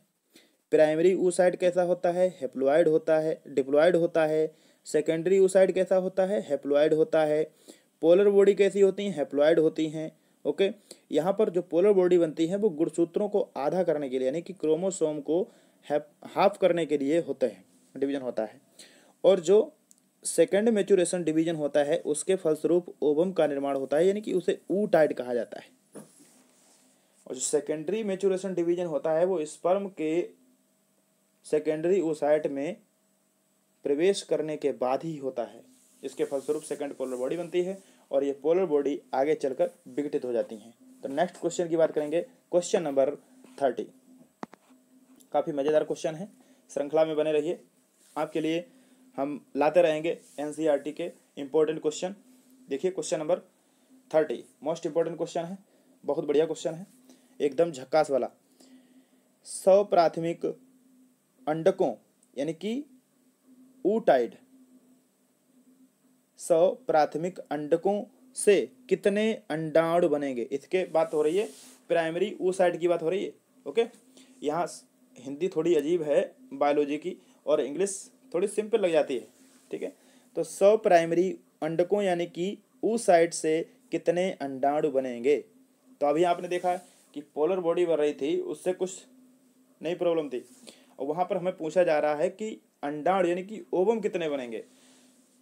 प्राइमरी ऊ साइड कैसा होता है हेप्लोइड होता है डिप्लॉयड होता है सेकेंडरी ओसाइड कैसा होता है हेप्लॉयड होता है पोलर बॉडी कैसी होती हैं हेप्लॉयड होती हैं ओके यहाँ पर जो पोलर बॉडी बनती है वो गुणसूत्रों को आधा करने के लिए यानी कि क्रोमोसोम को हाफ करने के लिए होते हैं डिवीजन होता है और जो सेकेंड मेचुरेशन डिवीजन होता है उसके फलस्वरूप ओबम का निर्माण होता है यानी कि उसे ऊ टाइड कहा जाता है और जो सेकेंडरी मेचुरेशन डिवीजन होता है वो स्पर्म के सेकेंडरी ओसाइट में प्रवेश करने के बाद ही होता है इसके फलस्वरूप सेकेंड पोलर बॉडी बनती है और ये पोलर बॉडी आगे चलकर विघटित हो जाती हैं तो नेक्स्ट क्वेश्चन की बात करेंगे क्वेश्चन नंबर थर्टी काफ़ी मज़ेदार क्वेश्चन है श्रृंखला में बने रहिए आपके लिए हम लाते रहेंगे एन e के इम्पोर्टेंट क्वेश्चन देखिए question number thirty most important question है बहुत बढ़िया क्वेश्चन है एकदम झक्कास वाला सौ प्राथमिक अंडकों यानी कि ऊटाइड सौ प्राथमिक अंडकों से कितने अंडाणु बनेंगे इसके बात हो रही है प्राइमरी ऊ साइड की बात हो रही है ओके यहाँ हिंदी थोड़ी अजीब है बायोलॉजी की और इंग्लिश थोड़ी सिंपल लग जाती है ठीक है तो सौ प्राइमरी अंडकों यानी कि साइड से कितने अंडाणु बनेंगे तो अभी आपने देखा कि पोलर बॉडी बन रही थी उससे कुछ नई प्रॉब्लम थी और वहाँ पर हमें पूछा जा रहा है कि अंडाण यानी कि ओवम कितने बनेंगे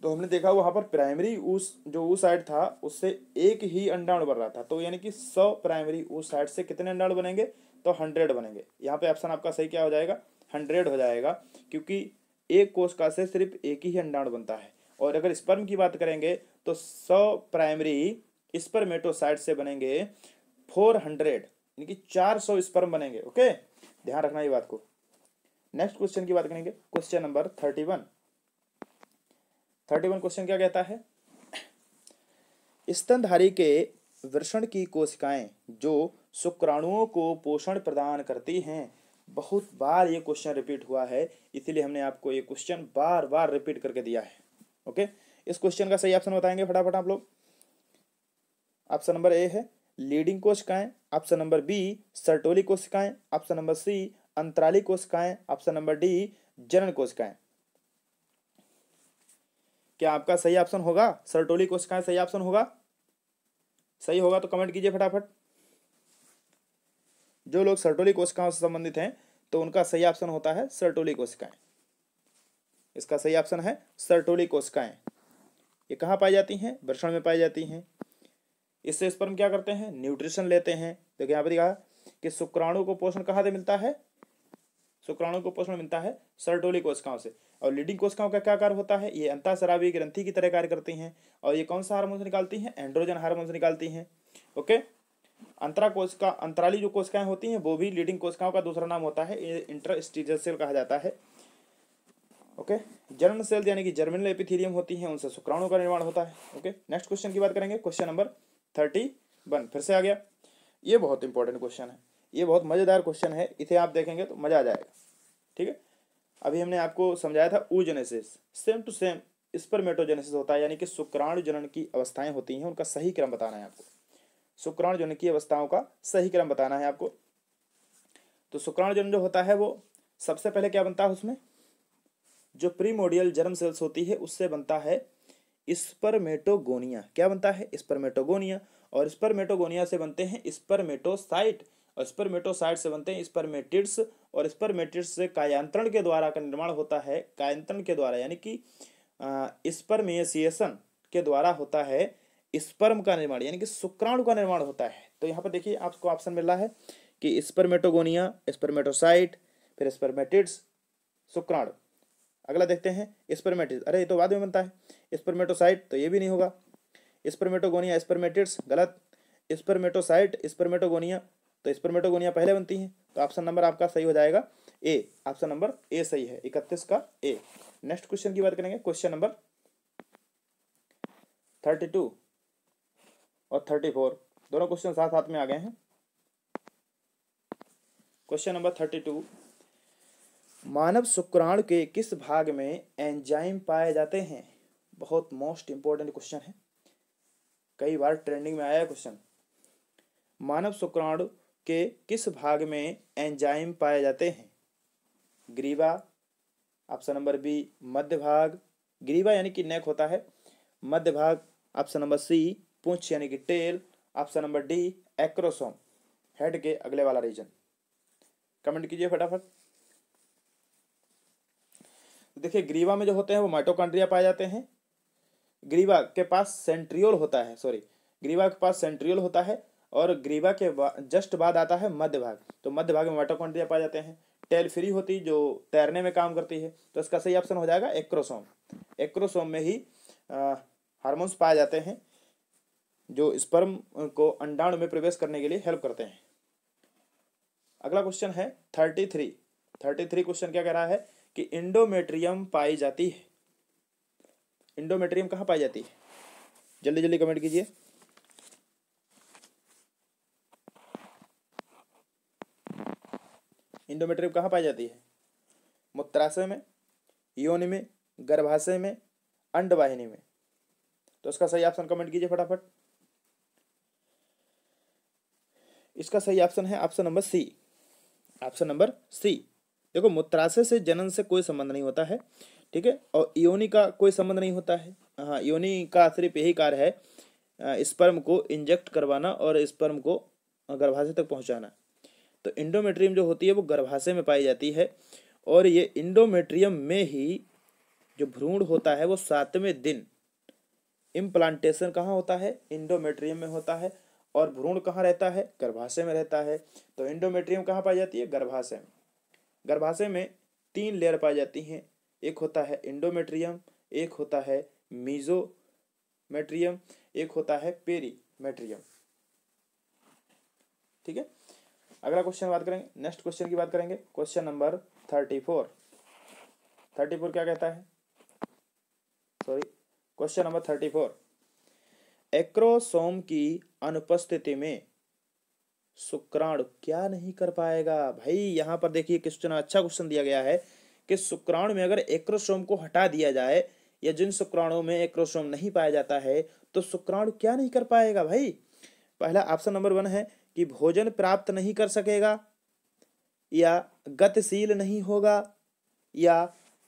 तो हमने देखा वहाँ पर प्राइमरी उस जो उस साइड था उससे एक ही अंडाण बन रहा था तो यानी कि सौ प्राइमरी उस साइड से कितने अंडाण बनेंगे तो हंड्रेड बनेंगे यहाँ पे ऑप्शन आपका सही क्या हो जाएगा हंड्रेड हो जाएगा क्योंकि एक कोशिका से सिर्फ एक ही अंडाण बनता है और अगर स्पर्म की बात करेंगे तो सौ प्राइमरी स्पर्मेटोसाइड से बनेंगे फोर हंड्रेड यानी कि चार सौ स्पर्म बनेंगे ओके ध्यान रखना ये बात को नेक्स्ट क्वेश्चन की बात करेंगे question number thirty one thirty one question क्या कहता है स्तनधारी के वृषण की कोशिकाएं जो शुक्राणुओं को पोषण प्रदान करती हैं बहुत बार ये क्वेश्चन रिपीट हुआ है इसीलिए हमने आपको ये क्वेश्चन बार बार रिपीट करके दिया है ओके इस क्वेश्चन का सही ऑप्शन बताएंगे फटाफट आप लोग ऑप्शन नंबर ए है लीडिंग कोशिकाएं ऑप्शन नंबर बी सर्टोली कोशिकाएं ऑप्शन नंबर सी अंतराली कोशिकाएं ऑप्शन नंबर डी जनन कोशिकाएं क्या आपका सही ऑप्शन होगा सरटोली कोशिकाएं सही ऑप्शन होगा सही होगा तो कमेंट कीजिए फटाफट जो लोग सरटोली कोशिकाओं से संबंधित हैं तो उनका सही ऑप्शन होता है सरटोली कोशिकाएं इसका सही ऑप्शन है सरटोली कोशिकाएं ये कहाँ पाई जाती हैं वृषण में पाई जाती हैं इससे इस पर हम क्या करते हैं न्यूट्रिशन लेते हैं देखिए यहाँ पर कहा कि शुक्राणु को पोषण कहाँ से मिलता है शुक्राणु को पोषण मिलता है सरटोली कोशिकाओं से और लीडिंग कोशिकाओं का क्या कार्य होता है ये अंता शराबी ग्रंथि की तरह कार्य करती हैं और ये कौन सा हार्मोन से निकालती हैं एंड्रोजन हार्मोन से निकालती हैं ओके अंतरा कोशिका अंतराली जो कोशिकाएं होती हैं वो भी लीडिंग कोशिकाओं का दूसरा नाम होता है ये इंटरस्टिजल सेल कहा जाता है ओके जर्म सेल यानी कि जर्मिनल एपिथीलियम होती हैं उनसे शुक्राणु का निर्माण होता है ओके नेक्स्ट क्वेश्चन की बात करेंगे क्वेश्चन नंबर थर्टी वन फिर से आ गया ये बहुत इंपॉर्टेंट क्वेश्चन है ये बहुत मज़ेदार क्वेश्चन है इसे आप देखेंगे तो मज़ा आ जाएगा ठीक है अभी हमने आपको समझाया था oogenesis same to same spermatogenesis होता है यानी कि शुक्राणु जनन की अवस्थाएं होती हैं उनका सही क्रम बताना है आपको शुक्राणु जनन की अवस्थाओं का सही क्रम बताना है आपको तो शुक्राणु जनन जो होता है वो सबसे पहले क्या बनता है उसमें जो प्रीमोडियल जर्म सेल्स होती है उससे बनता है स्पर्मेटोगोनिया क्या बनता है स्पर्मेटोगोनिया और स्पर्मेटोगोनिया से बनते हैं स्पर्मेटोसाइट और स्पर्मेटोसाइट से बनते हैं स्पर्मेटिड्स और स्पर्मेटिड्स से कायांत्रण के द्वारा का निर्माण होता है कायांत्रण के द्वारा यानी कि स्पर्मेसिएशन के द्वारा होता है स्पर्म का निर्माण यानी कि शुक्राणु का निर्माण होता है तो यहाँ पर देखिए आपको ऑप्शन मिल रहा है कि स्पर्मेटोगोनिया स्पर्मेटोसाइट फिर स्पर्मेटिड्स शुक्राणु अगला देखते हैं स्पर्मेटिड्स अरे ये तो बाद में बनता है स्पर्मेटोसाइट तो ये भी नहीं होगा स्पर्मेटोगोनिया स्पर्मेटिड्स गलत स्पर्मेटोसाइट स्पर्मेटोगोनिया तो स्पर्मेटोगोनिया पहले बनती हैं तो ऑप्शन नंबर आपका सही हो जाएगा ए ऑप्शन नंबर ए सही है इकतीस का ए नेक्स्ट क्वेश्चन की बात करेंगे क्वेश्चन नंबर थर्टी टू और थर्टी फोर दोनों क्वेश्चन साथ साथ में आ गए हैं क्वेश्चन नंबर थर्टी टू मानव शुक्राण के किस भाग में एंजाइम पाए जाते हैं बहुत मोस्ट इंपॉर्टेंट क्वेश्चन है कई बार ट्रेंडिंग में आया है क्वेश्चन मानव शुक्राणु के किस भाग में एंजाइम पाए जाते हैं ग्रीवा ऑप्शन नंबर बी मध्य भाग ग्रीवा यानी कि नेक होता है मध्य भाग ऑप्शन नंबर सी पूछ यानी कि tail option number D acrosome head के अगले वाला रीजन कमेंट कीजिए फटाफट देखिए ग्रीवा में जो होते हैं वो माइटोकॉन्ड्रिया पाए जाते हैं ग्रीवा के पास सेंट्रियोल होता है सॉरी ग्रीवा के पास सेंट्रियोल होता है और ग्रीवा के जस्ट बाद आता है मध्य भाग तो मध्य भाग में माइटोकॉन्ड्रिया पाए जाते हैं टेल फ्री होती जो तैरने में काम करती है तो इसका सही ऑप्शन हो जाएगा एक्रोसोम एक्रोसोम में ही हार्मोन्स पाए जाते हैं जो स्पर्म को अंडाणु में प्रवेश करने के लिए हेल्प करते हैं अगला क्वेश्चन है thirty three thirty three question क्या कह रहा है कि इंडोमेट्रियम पाई जाती है इंडोमेट्रियम कहाँ पाई जाती है जल्दी जल्दी कमेंट कीजिए इंडोमेट्रियम कहाँ पाई जाती है मूत्राशय में योनि में गर्भाशय में अंडवाहिनी में तो इसका सही ऑप्शन कमेंट कीजिए फटाफट इसका सही ऑप्शन है option number C option number C देखो मूत्राशय से जनन से कोई संबंध नहीं होता है ठीक है और योनि का कोई संबंध नहीं होता है हाँ योनि का सिर्फ यही कार्य है स्पर्म को इंजेक्ट करवाना और स्पर्म को गर्भाशय तक पहुंचाना तो इंडोमेट्रियम जो होती है वो गर्भाशय में पाई जाती है और ये इंडोमेट्रियम में ही जो भ्रूण होता है वो सातवें दिन इम्प्लांटेशन कहाँ होता है इंडोमेट्रियम में होता है और भ्रूण कहाँ रहता है गर्भाशय में रहता है तो इंडोमेट्रियम कहाँ पाई जाती है गर्भाशय में गर्भाशय में तीन लेयर पाई जाती हैं एक होता है इंडोमेट्रियम एक होता है मीजोमेट्रियम एक होता है पेरीमेट्रियम ठीक है अगला क्वेश्चन बात करेंगे नेक्स्ट क्वेश्चन की बात करेंगे question number thirty four thirty four क्या कहता है sorry question number thirty four acrosome की अनुपस्थिति में शुक्राणु क्या नहीं कर पाएगा भाई यहां पर देखिए क्वेश्चन अच्छा क्वेश्चन दिया गया है कि शुक्राणु में अगर एक्रोसोम को हटा दिया जाए या जिन शुक्राणुओं में एक्रोसोम नहीं पाया जाता है तो शुक्राणु क्या नहीं कर पाएगा भाई पहला ऑप्शन नंबर वन है कि भोजन प्राप्त नहीं कर सकेगा या गतिशील नहीं होगा या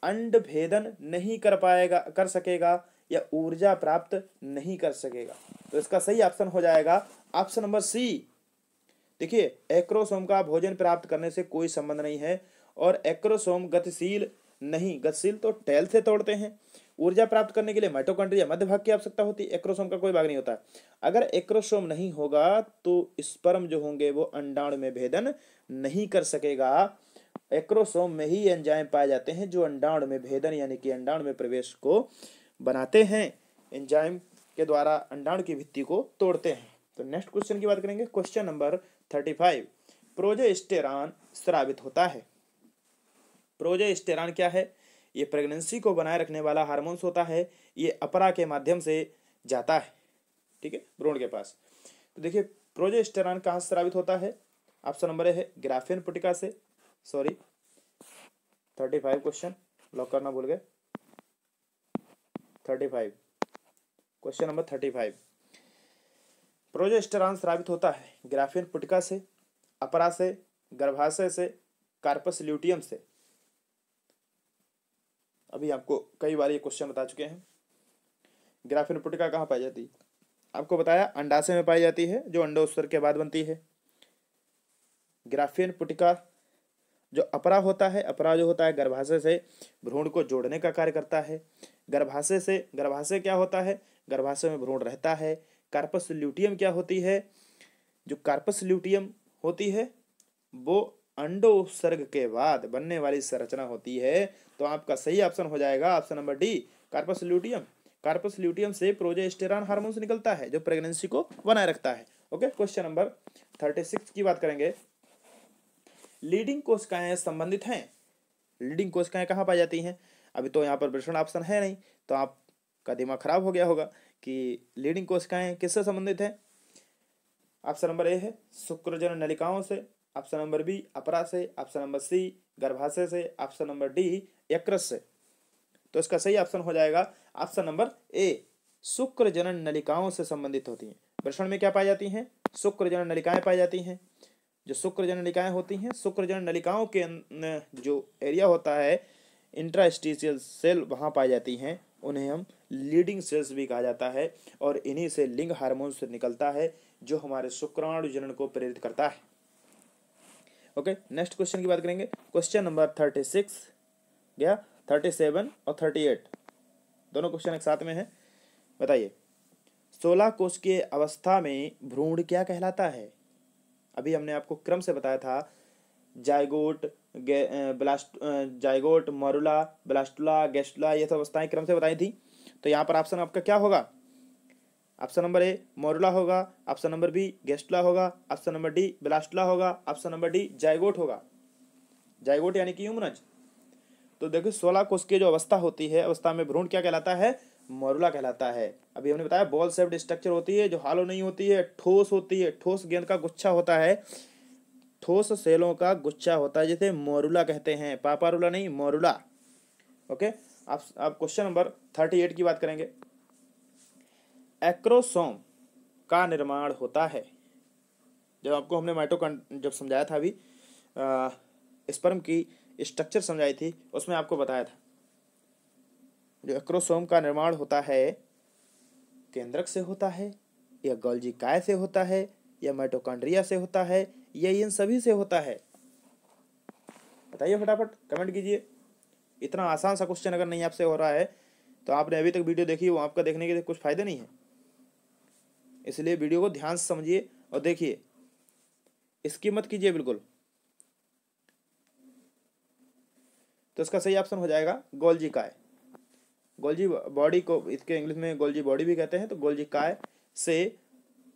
अंड भेदन नहीं कर पाएगा कर सकेगा या ऊर्जा प्राप्त नहीं कर सकेगा तो इसका सही ऑप्शन हो जाएगा ऑप्शन नंबर सी देखिए एक्रोसोम का भोजन प्राप्त करने से कोई संबंध नहीं है और एक्रोसोम गतिशील नहीं गतिशील तो टैल से तोड़ते हैं ऊर्जा प्राप्त करने के लिए माइटोकॉन्ड्रिया मध्य भाग की आवश्यकता होती है एक्रोसोम का कोई भाग नहीं होता अगर एक्रोसोम नहीं होगा तो स्पर्म जो होंगे वो अंडाणु में भेदन नहीं कर सकेगा एक्रोसोम में ही एंजाइम पाए जाते हैं जो अंडाणु में भेदन यानी कि अंडाणु में प्रवेश को बनाते हैं एंजाइम के द्वारा अंडाणु की भित्ति को तोड़ते हैं तो नेक्स्ट क्वेश्चन की बात करेंगे question number thirty five progesterone स्रावित होता है प्रोजेस्टेरान क्या है ये प्रेगनेंसी को बनाए रखने वाला हार्मोन्स होता है ये अपरा के माध्यम से जाता है ठीक है भ्रूण के पास तो देखिए प्रोजेस्टेरॉन कहाँ से स्रावित होता है ऑप्शन नंबर है ग्राफियन पुटिका से sorry thirty five question lock करना भूल गए thirty five question number thirty five progesterone स्रावित होता है ग्राफियन पुटिका से अपरा से गर्भाशय से कार्पस ल्यूटियम से अभी आपको कई बार ये क्वेश्चन बता चुके हैं ग्राफिन पुटिका कहाँ पाई जाती है आपको बताया अंडाशय में पाई जाती है जो अंडोत्सर्ग के बाद बनती है ग्राफिन पुटिका जो अपरा होता है अपरा जो होता है गर्भाशय से भ्रूण को जोड़ने का कार्य करता है गर्भाशय से गर्भाशय क्या होता है गर्भाशय में भ्रूण रहता है कार्पस ल्यूटियम क्या होती है जो कार्पस ल्यूटियम होती है वो अंडो उपसर्ग के बाद बनने वाली संरचना होती है तो आपका सही ऑप्शन हो जाएगा option number D corpus luteum corpus luteum से प्रोजेस्टेरॉन हार्मोन्स निकलता है जो प्रेगनेंसी को बनाए रखता है okay question number thirty six की बात करेंगे लीडिंग कोशिकाएं संबंधित हैं लीडिंग कोशिकाएं कहाँ पाई जाती हैं अभी तो यहाँ पर प्रश्न ऑप्शन है नहीं तो आपका दिमाग खराब हो गया होगा कि लीडिंग कोशिकाएं किससे संबंधित हैं ऑप्शन नंबर ए है शुक्रजन नलिकाओं से ऑप्शन नंबर बी से ऑप्शन नंबर सी गर्भाशय से ऑप्शन नंबर डी यकृत से तो इसका सही ऑप्शन हो जाएगा ऑप्शन नंबर ए शुक्र जनन नलिकाओं से संबंधित होती हैं वृषण में क्या पाई जाती हैं शुक्र जनन नलिकाएं पाई जाती हैं जो शुक्र जनन नलिकाएं होती हैं शुक्र जनन नलिकाओं के जो एरिया होता है इंट्रास्टिशियल सेल वहाँ पाई जाती हैं उन्हें हम लीडिंग सेल्स भी कहा जाता है और इन्हीं से लिंग हार्मोन से निकलता है जो हमारे शुक्राणु जनन को प्रेरित करता है ओके नेक्स्ट क्वेश्चन की बात करेंगे क्वेश्चन नंबर थर्टी सिक्स गया थर्टी सेवन और थर्टी एट दोनों क्वेश्चन एक साथ में है बताइए सोलह कोष के अवस्था में भ्रूण क्या कहलाता है अभी हमने आपको क्रम से बताया था zygote blast zygote morula blastula gastrula ये सब अवस्थाएं क्रम से बताई थी तो यहाँ पर ऑप्शन आपका क्या होगा ऑप्शन नंबर ए मोरला होगा ऑप्शन नंबर बी गेस्टला होगा ऑप्शन नंबर डी ब्लास्टला होगा ऑप्शन नंबर डी जायगोट होगा जायगोट यानी कि यमुनज तो देखो सोलह कोष की जो अवस्था होती है अवस्था में भ्रूण क्या कहलाता है मोरला कहलाता है अभी हमने बताया बॉल सेप्ड स्ट्रक्चर होती है जो हालो नहीं होती है ठोस होती है ठोस गेंद का गुच्छा होता है ठोस सेलों का गुच्छा होता है जिसे मोरुला कहते हैं पापारुला नहीं मोरुला ओके आप आप क्वेश्चन नंबर थर्टी एट की बात करेंगे एक्रोसोम का निर्माण होता है जब आपको हमने माइटोकॉन जब समझाया था अभी स्पर्म की स्ट्रक्चर समझाई थी उसमें आपको बताया था जो एक्रोसोम का निर्माण होता है केंद्रक से होता है या गोल्जी काय से होता है या माइटोकॉन्ड्रिया से होता है या इन सभी से होता है बताइए फटाफट कमेंट कीजिए इतना आसान सा क्वेश्चन अगर नहीं आपसे हो रहा है तो आपने अभी तक वीडियो देखी वो आपका देखने के लिए कुछ फायदा नहीं है इसलिए वीडियो को ध्यान से समझिए और देखिए इसकी मत कीजिए बिल्कुल तो इसका सही ऑप्शन हो जाएगा गोलजी काय गोलजी बॉडी को इसके इंग्लिश में गोलजी बॉडी भी कहते हैं तो गोलजी काय से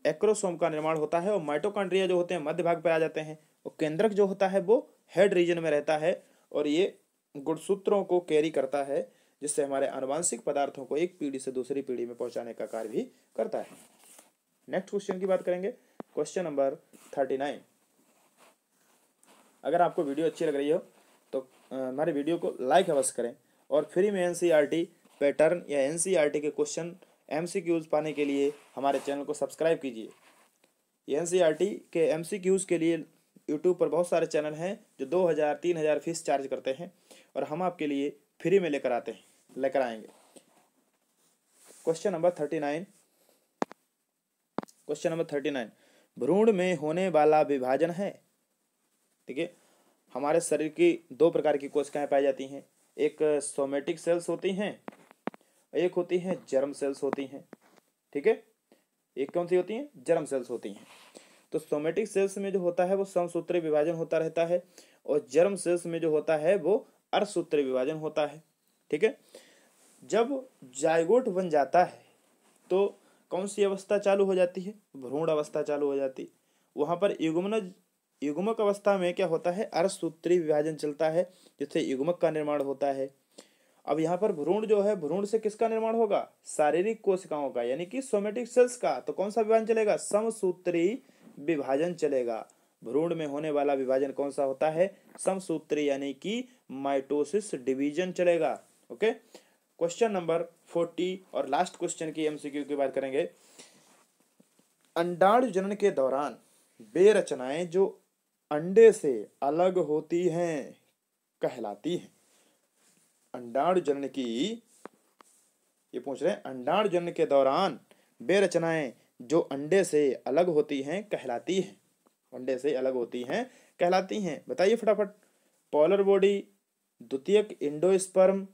एक्रोसोम का निर्माण होता है और माइटोकॉन्ड्रिया जो होते हैं मध्य भाग पर आ जाते हैं और केंद्रक जो होता है वो हेड रीजन में रहता है और ये गुणसूत्रों को कैरी करता है जिससे हमारे आनुवांशिक पदार्थों को एक पीढ़ी से दूसरी पीढ़ी में पहुंचाने का कार्य भी करता है नेक्स्ट क्वेश्चन की बात करेंगे क्वेश्चन नंबर थर्टी नाइन अगर आपको वीडियो अच्छी लग रही हो तो हमारे वीडियो को लाइक अवश्य करें और फ्री में एनसीईआरटी e पैटर्न या एनसीईआरटी e के क्वेश्चन एम पाने के लिए हमारे चैनल को सब्सक्राइब कीजिए एन e के एम के लिए यूट्यूब पर बहुत सारे चैनल हैं जो दो हज़ार तीन हज़ार फीस चार्ज करते हैं और हम आपके लिए फ्री में लेकर आते हैं लेकर आएंगे question number thirty nine question number thirty nine भ्रूण में होने वाला विभाजन है ठीक है हमारे शरीर की दो प्रकार की कोशिकाएं पाई जाती हैं एक सोमेटिक सेल्स होती हैं एक होती हैं जर्म सेल्स होती हैं ठीक है एक कौन सी होती हैं जर्म सेल्स होती हैं तो सोमेटिक सेल्स में जो होता है वो समसूत्री विभाजन होता रहता है और जर्म सेल्स में जो होता है वो अर्धसूत्री विभाजन होता है ठीक है जब जायगोट बन जाता है तो कौन सी अवस्था चालू हो जाती है भ्रूण अवस्था चालू हो जाती है वहाँ पर युगमन युगमक अवस्था में क्या होता है अर्धसूत्री विभाजन चलता है जिससे युगमक का निर्माण होता है अब यहाँ पर भ्रूण जो है भ्रूण से किसका निर्माण होगा शारीरिक कोशिकाओं का यानी कि सोमेटिक सेल्स का तो कौन सा विभाजन चलेगा समसूत्री विभाजन चलेगा भ्रूण में होने वाला विभाजन कौन सा होता है समसूत्री यानी कि माइटोसिस डिवीजन चलेगा okay okay? Question number forty और लास्ट क्वेश्चन की एमसीक्यू की बात करेंगे अंडाण जनन के दौरान बेरचनाएं जो अंडे से अलग होती हैं कहलाती हैं अंडाण जनन की ये पूछ रहे हैं अंडाण जनन के दौरान बेरचनाएं जो अंडे से अलग होती हैं कहलाती हैं अंडे से अलग होती हैं कहलाती हैं बताइए फटाफट पॉलर बॉडी द्वितीयक इंडोस्पर्म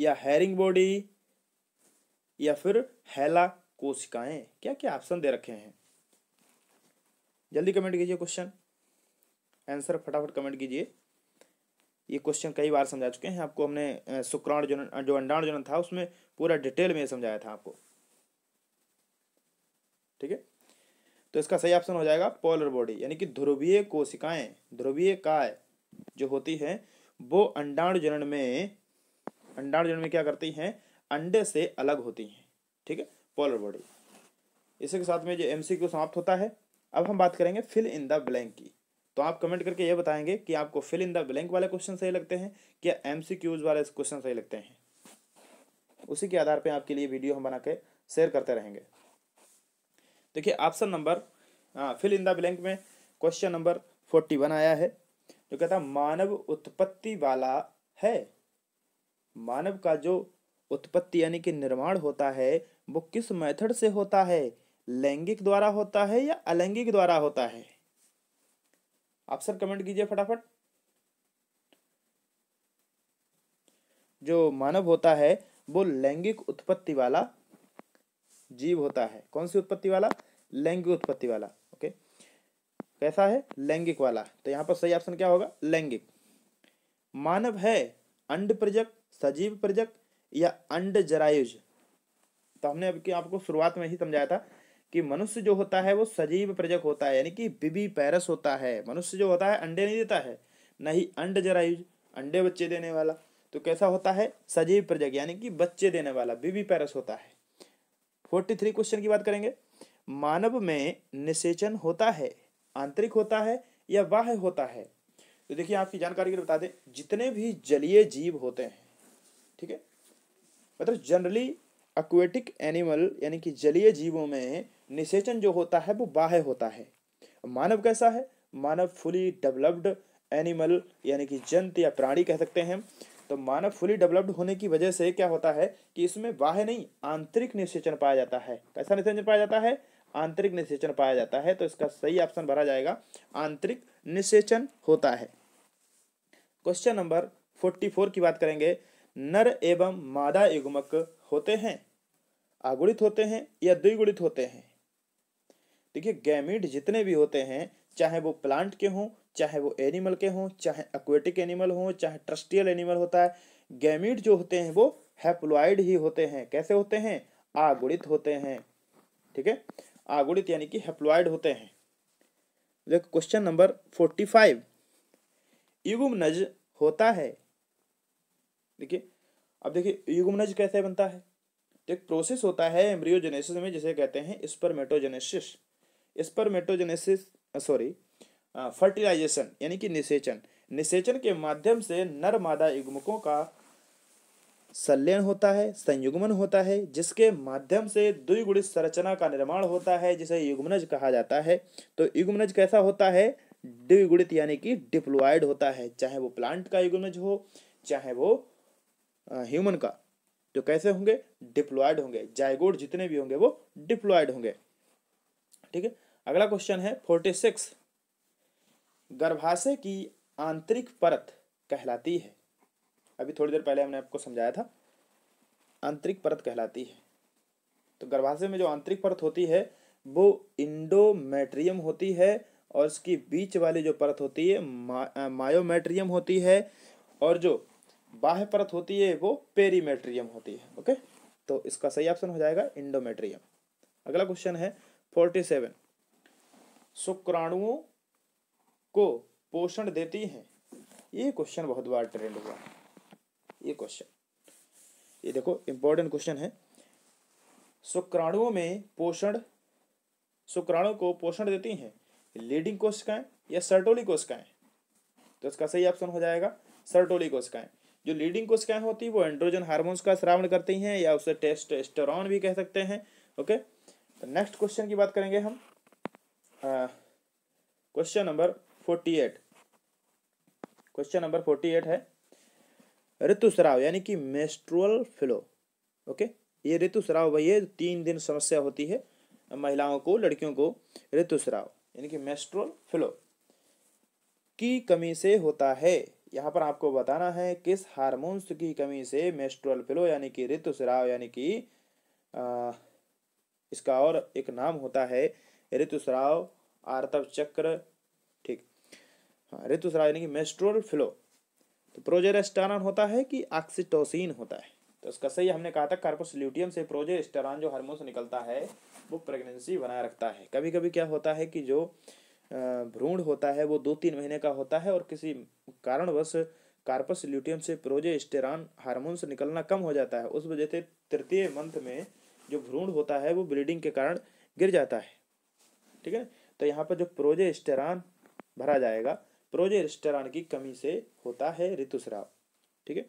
या हैरिंग बॉडी या फिर हैला कोशिकाएं क्या क्या ऑप्शन दे रखे हैं जल्दी कमेंट कीजिए क्वेश्चन आंसर फटाफट कमेंट कीजिए ये क्वेश्चन कई बार समझा चुके हैं आपको हमने शुक्राणु जन जो अंडाणु जनन था उसमें पूरा डिटेल में समझाया था आपको ठीक है तो इसका सही ऑप्शन हो जाएगा पोलर बॉडी यानी कि ध्रुवीय कोशिकाएं ध्रुवीय काय जो होती है वो अंडाणु जनन में अंडाणु जन्म में क्या करती हैं अंडे से अलग होती हैं ठीक है पोलर बॉडी इसी के साथ में जो एम समाप्त होता है अब हम बात करेंगे फिल इन द ब्लैंक की तो आप कमेंट करके ये बताएंगे कि आपको फिल इन द ब्लैंक वाले क्वेश्चन सही लगते हैं या एम वाले क्वेश्चन सही लगते हैं उसी के आधार पर आपके लिए वीडियो हम बना के शेयर करते रहेंगे देखिए option number fill in the blank में क्वेश्चन नंबर फोर्टी वन आया है जो कहता मानव उत्पत्ति वाला है मानव का जो उत्पत्ति यानी कि निर्माण होता है वो किस मेथड से होता है लैंगिक द्वारा होता है या अलैंगिक द्वारा होता है आप सर कमेंट कीजिए फटाफट जो मानव होता है वो लैंगिक उत्पत्ति वाला जीव होता है कौन सी उत्पत्ति वाला लैंगिक उत्पत्ति वाला ओके कैसा है लैंगिक वाला तो यहां पर सही ऑप्शन क्या होगा लैंगिक मानव है अंड प्रजक सजीव प्रजक या अंड जरायुज तो हमने अब आपको शुरुआत में ही समझाया था कि मनुष्य जो होता है वो सजीव प्रजक होता है यानी कि बिबी पैरस होता है मनुष्य जो होता है अंडे नहीं देता है न ही अंड जरायुज अंडे बच्चे देने वाला तो कैसा होता है सजीव प्रजक यानी कि बच्चे देने वाला बिबी पैरस होता है फोर्टी थ्री क्वेश्चन की बात करेंगे मानव में निषेचन होता है आंतरिक होता है या बाह्य होता है तो देखिए आपकी जानकारी के लिए बता दें जितने भी जलीय जीव होते हैं ठीक है मतलब जनरली अक्वेटिक एनिमल यानी कि जलीय जीवों में निषेचन जो होता है वो बाह्य होता है मानव कैसा है मानव फुली डेवलप्ड एनिमल यानी कि जंत या प्राणी कह सकते हैं तो मानव फुली डेवलप्ड होने की वजह से क्या होता है कि इसमें बाह्य नहीं आंतरिक निषेचन पाया जाता है कैसा निषेचन पाया जाता है आंतरिक निषेचन पाया जाता है तो इसका सही ऑप्शन भरा जाएगा आंतरिक निषेचन होता है क्वेश्चन नंबर फोर्टी फोर की बात करेंगे नर एवं मादा युग्मक होते हैं आगुणित होते हैं या द्विगुणित होते हैं देखिए गैमिट जितने भी होते हैं चाहे वो प्लांट के हों चाहे वो एनिमल के हों चाहे अक्वेटिक एनिमल हों चाहे ट्रस्टियल एनिमल होता है गैमिट जो होते हैं वो हैप्लॉइड ही होते हैं कैसे होते हैं आगुणित होते हैं ठीक है आगुणित यानी कि हैप्लॉइड होते हैं देखो क्वेश्चन नंबर फोर्टी फाइव युगुमनज होता है देखिए अब देखिए युगमनज कैसे बनता है एक प्रोसेस होता है एम्ब्रियोजेनेसिस में जिसे कहते हैं स्पर्मेटोजेनेसिस स्पर्मेटोजेनेसिस सॉरी फर्टिलाइजेशन यानी कि निषेचन निषेचन के माध्यम से नर मादा युग्मकों का संलयन होता है संयुग्मन होता है जिसके माध्यम से द्विगुणित संरचना का निर्माण होता है जिसे युग्मनज कहा जाता है तो युग्मनज कैसा होता है द्विगुणित यानी कि डिप्लोइड होता है चाहे वो प्लांट का युग्मनज हो चाहे वो ह्यूमन का तो कैसे होंगे डिप्लॉयड होंगे जायगोड जितने भी होंगे वो डिप्लॉयड होंगे ठीक है अगला क्वेश्चन है फोर्टी सिक्स गर्भाशय की आंतरिक परत कहलाती है अभी थोड़ी देर पहले हमने आपको समझाया था आंतरिक परत कहलाती है तो गर्भाशय में जो आंतरिक परत होती है वो इंडोमेट्रियम होती है और इसकी बीच वाली जो परत होती है मा, मायोमेट्रियम होती है और जो बाह्य परत होती है वो पेरीमेट्रियम होती है ओके तो इसका सही ऑप्शन हो जाएगा इंडोमेट्रियम अगला क्वेश्चन है फोर्टी सेवन शुक्राणुओं को पोषण देती हैं ये क्वेश्चन बहुत बार ट्रेंड हुआ है ये क्वेश्चन ये देखो इंपॉर्टेंट क्वेश्चन है शुक्राणुओं में पोषण शुक्राणु को पोषण देती हैं लीडिंग कोशिकाएं या सर्टोली कोशिकाएं तो इसका सही ऑप्शन हो जाएगा सर्टोली कोशिकाएं जो लीडिंग कोशिकाएं होती है वो एंड्रोजन हार्मोन्स का श्रावण करती हैं या उसे टेस्टोस्टेरॉन भी कह सकते हैं ओके तो नेक्स्ट क्वेश्चन की बात करेंगे हम question number forty eight question number forty eight है ऋतुस्राव यानी कि मेस्ट्रुअल फ्लो ओके ये ऋतुस्राव भैया तीन दिन समस्या होती है महिलाओं को लड़कियों को ऋतुस्राव यानी कि मेस्ट्रुअल फ्लो की कमी से होता है यहाँ पर आपको बताना है किस हारमोन्स की कमी से मेस्ट्रल फ्लो यानी कि ऋतु स्राव यानी कि इसका और एक नाम होता है ऋतु स्राव आर्तव चक्र ठीक हाँ ऋतु स्राव यानी कि मेस्ट्रल फ्लो तो प्रोजेस्टेरॉन होता है कि ऑक्सीटोसिन होता है तो इसका सही हमने कहा था कार्पोसल्यूटियम से प्रोजेस्टेरॉन जो हार्मोन निकलता है वो प्रेगनेंसी बनाए रखता है कभी कभी क्या होता है कि जो भ्रूण होता है वो दो तीन महीने का होता है और किसी कारणवश कार्पस ल्यूटियम से प्रोजेस्टेरान हार्मोन्स निकलना कम हो जाता है उस वजह से तृतीय मंथ में जो भ्रूण होता है वो ब्लीडिंग के कारण गिर जाता है ठीक है तो यहाँ पर जो प्रोजेस्टेरान भरा जाएगा प्रोजेस्टेरान की कमी से होता है ऋतुस्राव ठीक है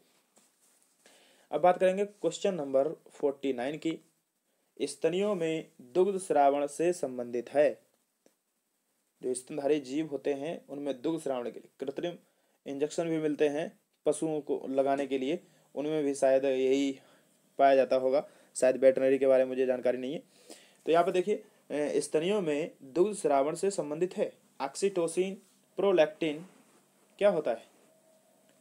अब बात करेंगे क्वेश्चन नंबर फोर्टी नाइन की स्तनियों में दुग्ध श्रावण से संबंधित है जो स्तनधारी जीव होते हैं उनमें दुग्ध श्रावण के लिए कृत्रिम इंजेक्शन भी मिलते हैं पशुओं को लगाने के लिए उनमें भी शायद यही पाया जाता होगा शायद वेटनरी के बारे में मुझे जानकारी नहीं है तो यहाँ पर देखिए स्तनियों में दुग्ध श्रावण से संबंधित है ऑक्सीटोसिन प्रोलैक्टिन क्या होता है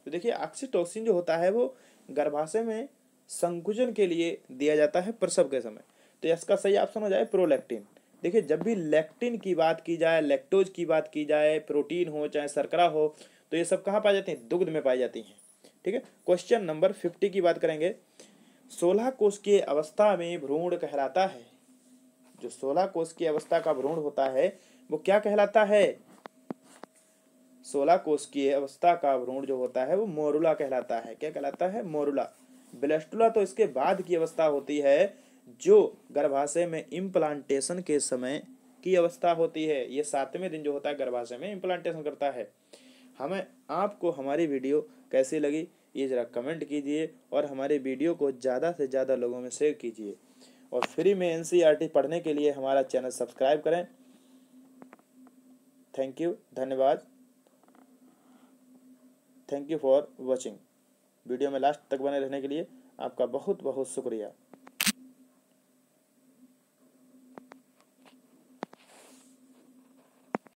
तो देखिए ऑक्सीटोसिन जो होता है वो गर्भाशय में संकुचन के लिए दिया जाता है प्रसव के समय तो इसका सही ऑप्शन हो जाए प्रोलैक्टिन देखिए जब भी लेक्टिन की बात की जाए लेक्टोज की बात की जाए प्रोटीन हो चाहे सरकरा हो तो ये सब कहाँ पाई जाती हैं दुग्ध में पाई जाती हैं ठीक है क्वेश्चन नंबर फिफ्टी की बात करेंगे सोलह कोष की अवस्था में भ्रूण कहलाता है जो सोलह कोष की अवस्था का भ्रूण होता है वो क्या कहलाता है सोलह कोष की अवस्था का भ्रूण जो होता है वो मोरुला कहलाता है क्या कहलाता है मोरुला ब्लेस्टुला तो इसके बाद की अवस्था होती है जो गर्भाशय में इम्प्लांटेशन के समय की अवस्था होती है ये सातवें दिन जो होता है गर्भाशय में इम्प्लांटेशन करता है हमें आपको हमारी वीडियो कैसी लगी ये ज़रा कमेंट कीजिए और हमारे वीडियो को ज़्यादा से ज़्यादा लोगों में शेयर कीजिए और फ्री में एन e पढ़ने के लिए हमारा चैनल सब्सक्राइब करें थैंक यू धन्यवाद thank you for watching video में लास्ट तक बने रहने के लिए आपका बहुत बहुत शुक्रिया